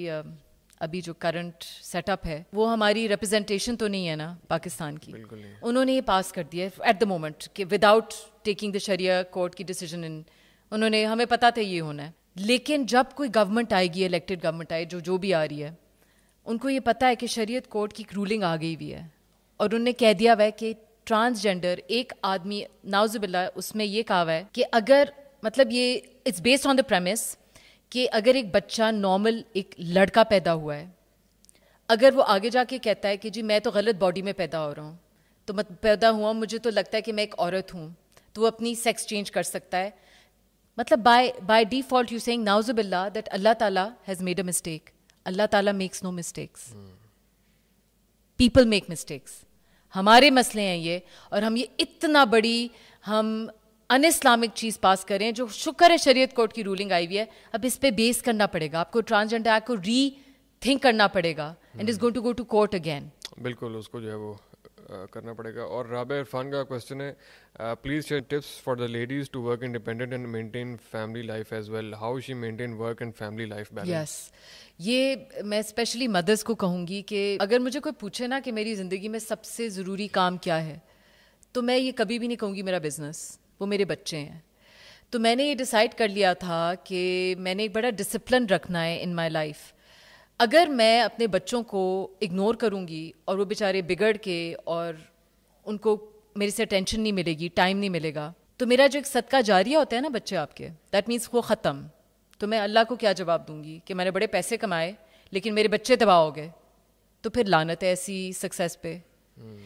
अभी जो करंट सेटअप है वो हमारी रिप्रेजेंटेशन तो नहीं है ना पाकिस्तान की उन्होंने ये पास कर दिया है एट द मोमेंट कि without taking the sharia court की डिसीजन इन उन्होंने हमें पता था ये होना है लेकिन जब कोई गवर्नमेंट आएगी इलेक्टेड गवर्नमेंट आए जो जो भी आ रही है उनको ये पता है कि शरीयत कोर्ट की रूलिंग आ गई हुई है और उनने कह दिया हुआ है कि ट्रांसजेंडर एक आदमी नाउजबिल्ला उसमें ये कहा हुआ है कि अगर मतलब ये it's based on the premise कि अगर एक बच्चा नॉर्मल एक लड़का पैदा हुआ है अगर वो आगे जाके कहता है कि जी मैं तो गलत बॉडी में पैदा हो रहा हूँ तो मत पैदा हुआ मुझे तो लगता है कि मैं एक औरत हूँ तो वो अपनी सेक्स चेंज कर सकता है मतलब by by default you saying नाउजुबिल्ला that Allah Taala has made a mistake Allah Taala makes no mistakes people make mistakes हमारे मसले हैं ये और हम ये इतना बड़ी हम अन इस्लामिक चीज़ पास करें जो शुक्र है शरीयत कोर्ट की रूलिंग आई हुई है अब इस पे बेस करना पड़ेगा आपको ट्रांसजेंडर एक्ट को री थिंक करना पड़ेगा and is going to go to court again बिल्कुल उसको जो है वो करना पड़ेगा और राबे इरफान का क्वेश्चन है please share tips for the ladies to work independent and maintain family life as well how she maintain work and family life balance yes ये मैं स्पेशली मदर्स को कहूँगी कि अगर मुझे कोई पूछे ना कि मेरी ज़िंदगी में सबसे ज़रूरी काम क्या है तो मैं ये कभी भी नहीं कहूँगी मेरा बिज़नेस वो मेरे बच्चे हैं तो मैंने ये डिसाइड कर लिया था कि मैंने एक बड़ा डिसिप्लिन रखना है इन माई लाइफ अगर मैं अपने बच्चों को इग्नोर करूँगी और वो बेचारे बिगड़ के और उनको मेरे से अटेंशन नहीं मिलेगी टाइम नहीं मिलेगा तो मेरा जो एक सदका जारिया होता है ना बच्चे आपके दैट मीन्स वो ख़त्म तो मैं अल्लाह को क्या जवाब दूंगी कि मैंने बड़े पैसे कमाए लेकिन मेरे बच्चे तबाह हो गए तो फिर लानत है ऐसी सक्सेस पे हम्म।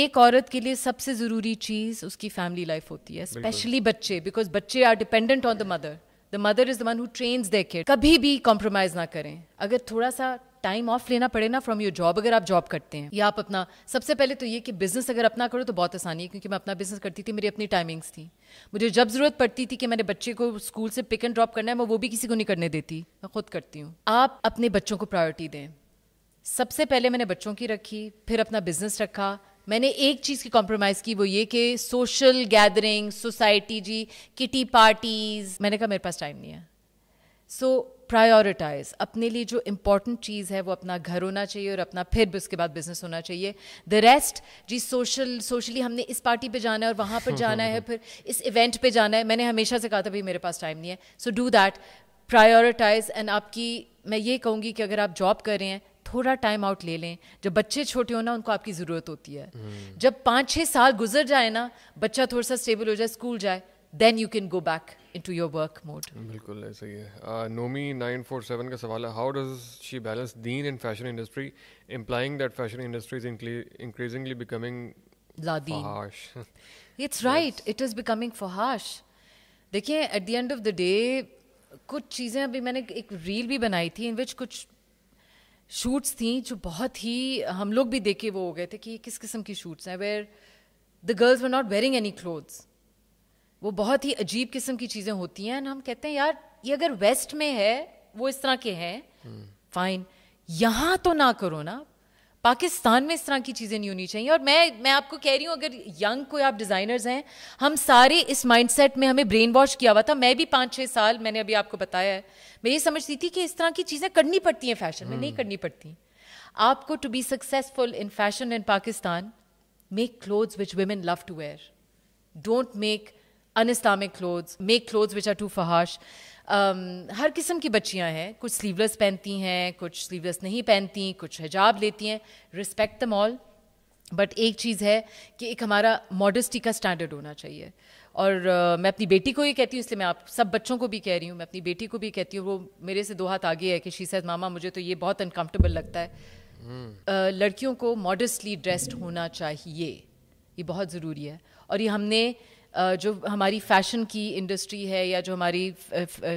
एक औरत के लिए सबसे ज़रूरी चीज़ उसकी फैमिली लाइफ होती है स्पेशली बच्चे बिकॉज बच्चे are dependent on the mother the mother is the one who trains their kid कभी भी कॉम्प्रोमाइज ना करें अगर थोड़ा सा टाइम ऑफ लेना पड़े ना फ्रॉम योर जॉब अगर आप जॉब करते हैं या आप अपना सबसे पहले तो ये कि बिज़नेस अगर अपना करो तो बहुत आसानी है क्योंकि मैं अपना बिज़नेस करती थी मेरी अपनी टाइमिंग्स थी मुझे जब ज़रूरत पड़ती थी कि मैंने बच्चे को स्कूल से पिक एंड ड्रॉप करना है मैं वो भी किसी को नहीं करने देती मैं खुद करती हूँ आप अपने बच्चों को प्रायोरिटी दें सबसे पहले मैंने बच्चों की रखी फिर अपना बिज़नेस रखा मैंने एक चीज़ की कॉम्प्रोमाइज़ की वो ये कि सोशल गैदरिंग सोसाइटी जी किटी पार्टीज़ मैंने कहा मेरे पास टाइम नहीं है सो प्रायोरिटाइज अपने लिए जो इम्पोर्टेंट चीज़ है वो अपना घर होना चाहिए और अपना फिर भी उसके बाद बिजनेस होना चाहिए द रेस्ट जी सोशल सोशली हमने इस पार्टी पे जाना है और वहाँ पर जाना है फिर इस इवेंट पे जाना है मैंने हमेशा से कहा था भाई मेरे पास टाइम नहीं है so do that prioritize and आपकी मैं ये कहूँगी कि अगर आप जॉब कर रहे हैं थोड़ा टाइम आउट ले लें जब बच्चे छोटे हो ना उनको आपकी ज़रूरत होती है hmm. जब पाँच छः साल गुजर जाए ना बच्चा थोड़ा सा स्टेबल हो जाए स्कूल जाए then you can go back in to your work mode बिल्कुल ऐसा ही है नोमी नाइन फोर सेवन का सवाल है हाउ डज शी बैलेंस दीन in fashion industry implying that fashion industry is increasingly becoming लादीन it's right it is becoming फहाश देखिए at the end of the day कुछ चीज़ें अभी मैंने एक रील भी बनाई थी इन विच कुछ शूट्स थी जो बहुत ही हम लोग भी देखे वो हो गए थे कि ये किस किस्म की शूट्स हैं where the girls were not wearing any clothes वो बहुत ही अजीब किस्म की चीज़ें होती हैं हम कहते हैं यार ये अगर वेस्ट में है वो इस तरह के हैं फाइन हम्म। hmm. यहाँ तो ना करो ना पाकिस्तान में इस तरह की चीज़ें नहीं होनी चाहिए और मैं मैं आपको कह रही हूँ अगर यंग कोई आप डिज़ाइनर्स हैं हम सारे इस माइंडसेट में हमें ब्रेन वॉश किया हुआ था मैं भी पाँच छः साल मैंने अभी आपको बताया है मैं ये समझती थी कि इस तरह की चीज़ें करनी पड़ती हैं फैशन में नहीं हम्म। करनी पड़ती आपको to be successful in fashion in Pakistan make clothes which women love to wear don't make un Islamic clothes make clothes which are too फहाश हर किस्म की बच्चियां हैं कुछ स्लीवलेस पहनती हैं कुछ स्लीवलेस नहीं पहनती कुछ हिजाब लेती हैं रिस्पेक्ट दम ऑल बट एक चीज़ है कि एक हमारा मॉडस्टी का स्टैंडर्ड होना चाहिए और uh, मैं अपनी बेटी को ही कहती हूँ इसलिए मैं आप सब बच्चों को भी कह रही हूँ मैं अपनी बेटी को भी कहती हूँ वो मेरे से दो हाथ आगे है कि शी सैद मामा मुझे तो ये बहुत अनकम्फर्टेबल लगता है uh, लड़कियों को मॉडस्टली ड्रेस्ड होना चाहिए ये बहुत ज़रूरी है और ये हमने जो हमारी फैशन की इंडस्ट्री है या जो हमारी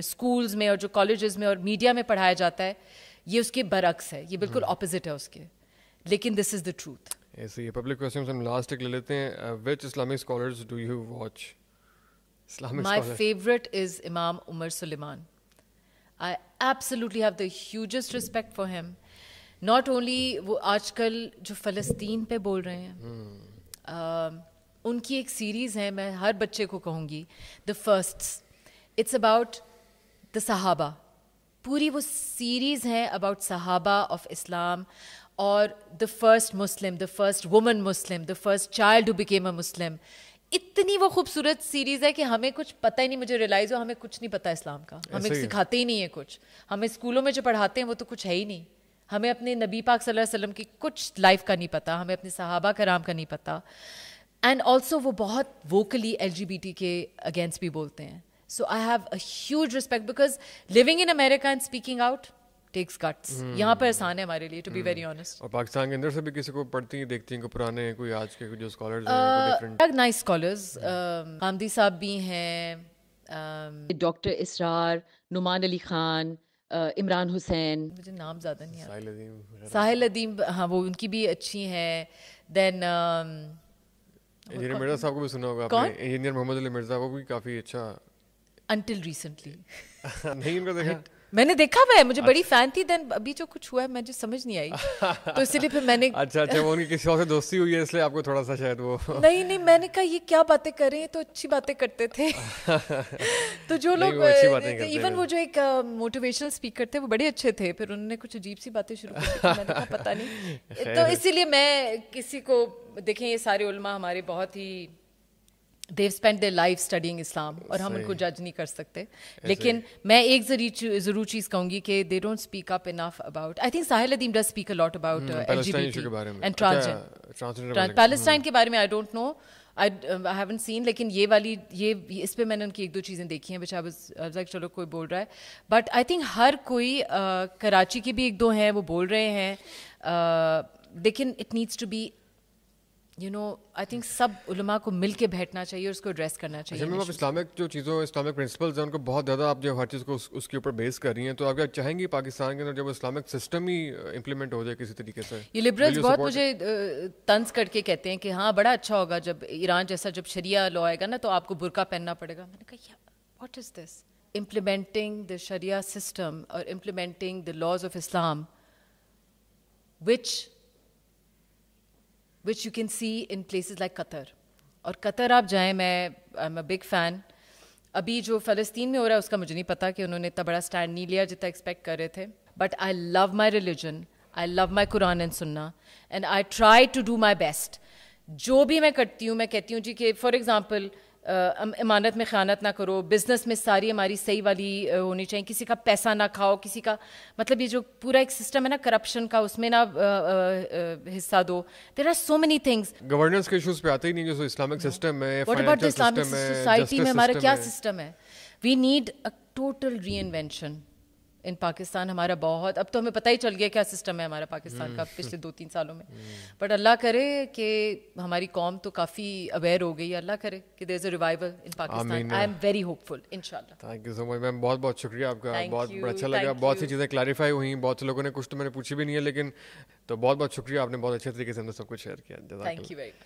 स्कूल्स में और जो कॉलेजेस में और मीडिया में पढ़ाया जाता है ये उसके बरक्स है ये बिल्कुल अपोजिट हम्म। है उसके लेकिन दिस इज़ द ट्रूथ ऐसे ये पब्लिक क्वेश्चन हम लास्ट एक ले लेते हैं which Islamic scholars do you watch my favourite is imam Omar Suleiman I absolutely have the hugest respect for him not only वो आजकल जो फ़लस्तीन पे बोल रहे हैं hmm. uh, उनकी एक सीरीज़ है मैं हर बच्चे को कहूँगी the first it's about the सहाबा पूरी वो सीरीज़ है अबाउट सहाबा ऑफ इस्लाम और the first Muslim the first woman Muslim the first child who became a Muslim इतनी वो खूबसूरत सीरीज है कि हमें कुछ पता ही नहीं मुझे रियलाइज हो हमें कुछ नहीं पता इस्लाम का हमें सिखाते ही नहीं है कुछ हमें स्कूलों में जो पढ़ाते हैं वो तो कुछ है ही नहीं हमें अपने नबी पाक सल्लल्लाहु अलैहि वसल्लम की कुछ लाइफ का नहीं पता हमें अपने सहाबा कराम का नहीं पता एंड ऑल्सो वो बहुत vocally L G B T के अगेंस्ट भी बोलते हैं सो आई हैव अज respect because living in America and speaking out takes guts यहाँ पर आसान है हमारे लिए टू बी वेरी ऑनेस्ट और पाकिस्तान के अंदर से भी किसी को पढ़ती हैं देखती हैं को पुराने कोई आज के जो स्कॉलर्स हैं नाइस स्कॉलर्स कामदी साहब भी हैं डॉक्टर इसरार नुमान अली खान इमरान हुसैन मुझे नाम ज़्यादा नहीं आता साहिल अदीम साहिल अदीम हाँ वो उनकी भी अच्छी हैं देन इंजीनियर मिर्जा साहब को भी सुना होगा आपने इंजीनियर मोहम्मद अली मिर्जा को भी काफी अच्छा अंटिल रिसेंटली *laughs* नहीं देखा *laughs* मैंने देखा हुआ है मुझे बड़ी अच्छा। फैन थी देन अभी जो कुछ हुआ है मुझे समझ नहीं आई तो इसलिए फिर मैंने *laughs* अच्छा अच्छा वो उनकी किसी और से दोस्ती हुई है इसलिए आपको थोड़ा सा शायद वो *laughs* नहीं नहीं मैंने कहा ये क्या बातें कर रहे हैं तो अच्छी बातें करते थे *laughs* तो जो लोग इवन वो जो एक मोटिवेशनल स्पीकर थे वो बड़े अच्छे थे फिर उन्होंने कुछ अजीब सी बातें शुरू की तो मैंने कहा पता नहीं तो इसीलिए मैं किसी को देखें ये सारे उलमा हमारे बहुत ही they've spend their life studying Islam और हम उनको जज नहीं कर सकते लेकिन मैं एक ज़रूर चीज़ कहूंगी कि they don't speak up enough about I think Sahil Adeem does speak a lot about Palestine के बारे में I don't know I haven't seen लेकिन ये वाली ये इस पर मैंने उनकी एक दो चीज़ें देखी हैं बेचा लाइक चलो कोई बोल रहा है बट आई थिंक हर कोई uh, कराची के भी एक दो हैं वो बोल रहे हैं uh, लेकिन it needs to be you know I think सब उलमा को मिल के बैठना चाहिए और उसको एड्रेस करना अच्छा, चाहिए मैम आप इस्लामिक जो चीज़ों इस्लामिक प्रिंसिपल्स हैं उनको बहुत ज़्यादा आप जो हर चीज़ को उस, उसके ऊपर बेस कर रही हैं तो आप क्या चाहेंगी पाकिस्तान के अंदर जब इस्लामिक सिस्टम ही इम्प्लीमेंट uh, हो जाए किसी तरीके से ये लिबरल्स बहुत मुझे uh, तंज करके कहते हैं कि हाँ बड़ा अच्छा होगा जब ईरान जैसा जब शरिया लॉ आएगा ना तो आपको बुरका पहनना पड़ेगा मैंने कहा what is this implementing the sharia system और implementing the laws of Islam which which you can see in place like Qatar और कतर आप जाएँ मैं I am a big fan अभी जो फ़लस्तीन में हो रहा है उसका मुझे नहीं पता कि उन्होंने इतना बड़ा स्टैंड नहीं लिया जितना एक्सपेक्ट कर रहे थे but I love my religion I love my Quran and Sunnah and I try to do my best जो भी मैं करती हूँ मैं कहती हूँ जी कि फॉर एग्ज़ाम्पल इमानत में ख़ानत ना करो बिज़नेस में सारी हमारी सही वाली होनी चाहिए किसी का पैसा ना खाओ किसी का मतलब ये जो पूरा एक सिस्टम है ना करप्शन का उसमें ना हिस्सा दो there are so many things governance के इश्यूज पे आते ही नहीं जो इस्लामिक सिस्टम है व्हाट अबाउट इस्लामिक सोसाइटी में हमारा क्या सिस्टम है we need a total reinvention in Pakistan हमारा बहुत अब तो हमें पता ही चल गया क्या सिस्टम है हमारा पाकिस्तान का हम्म। पिछले दो तीन सालों में बट हम्म। अल्लाह करे कि हमारी कौम तो काफ़ी अवेयर हो गई अल्लाह करे कि there is a revival in Pakistan I am very hopeful in thank you so much ma'am बहुत बहुत शुक्रिया आपका बहुत अच्छा लगा बहुत सी चीज़ें क्लैरिफाई हुई बहुत से लोगों ने कुछ तो मैंने पूछी भी नहीं है लेकिन तो बहुत बहुत शुक्रिया आपने बहुत अच्छे तरीके से हमने सब कुछ शेयर किया थैंक यू वेरी मच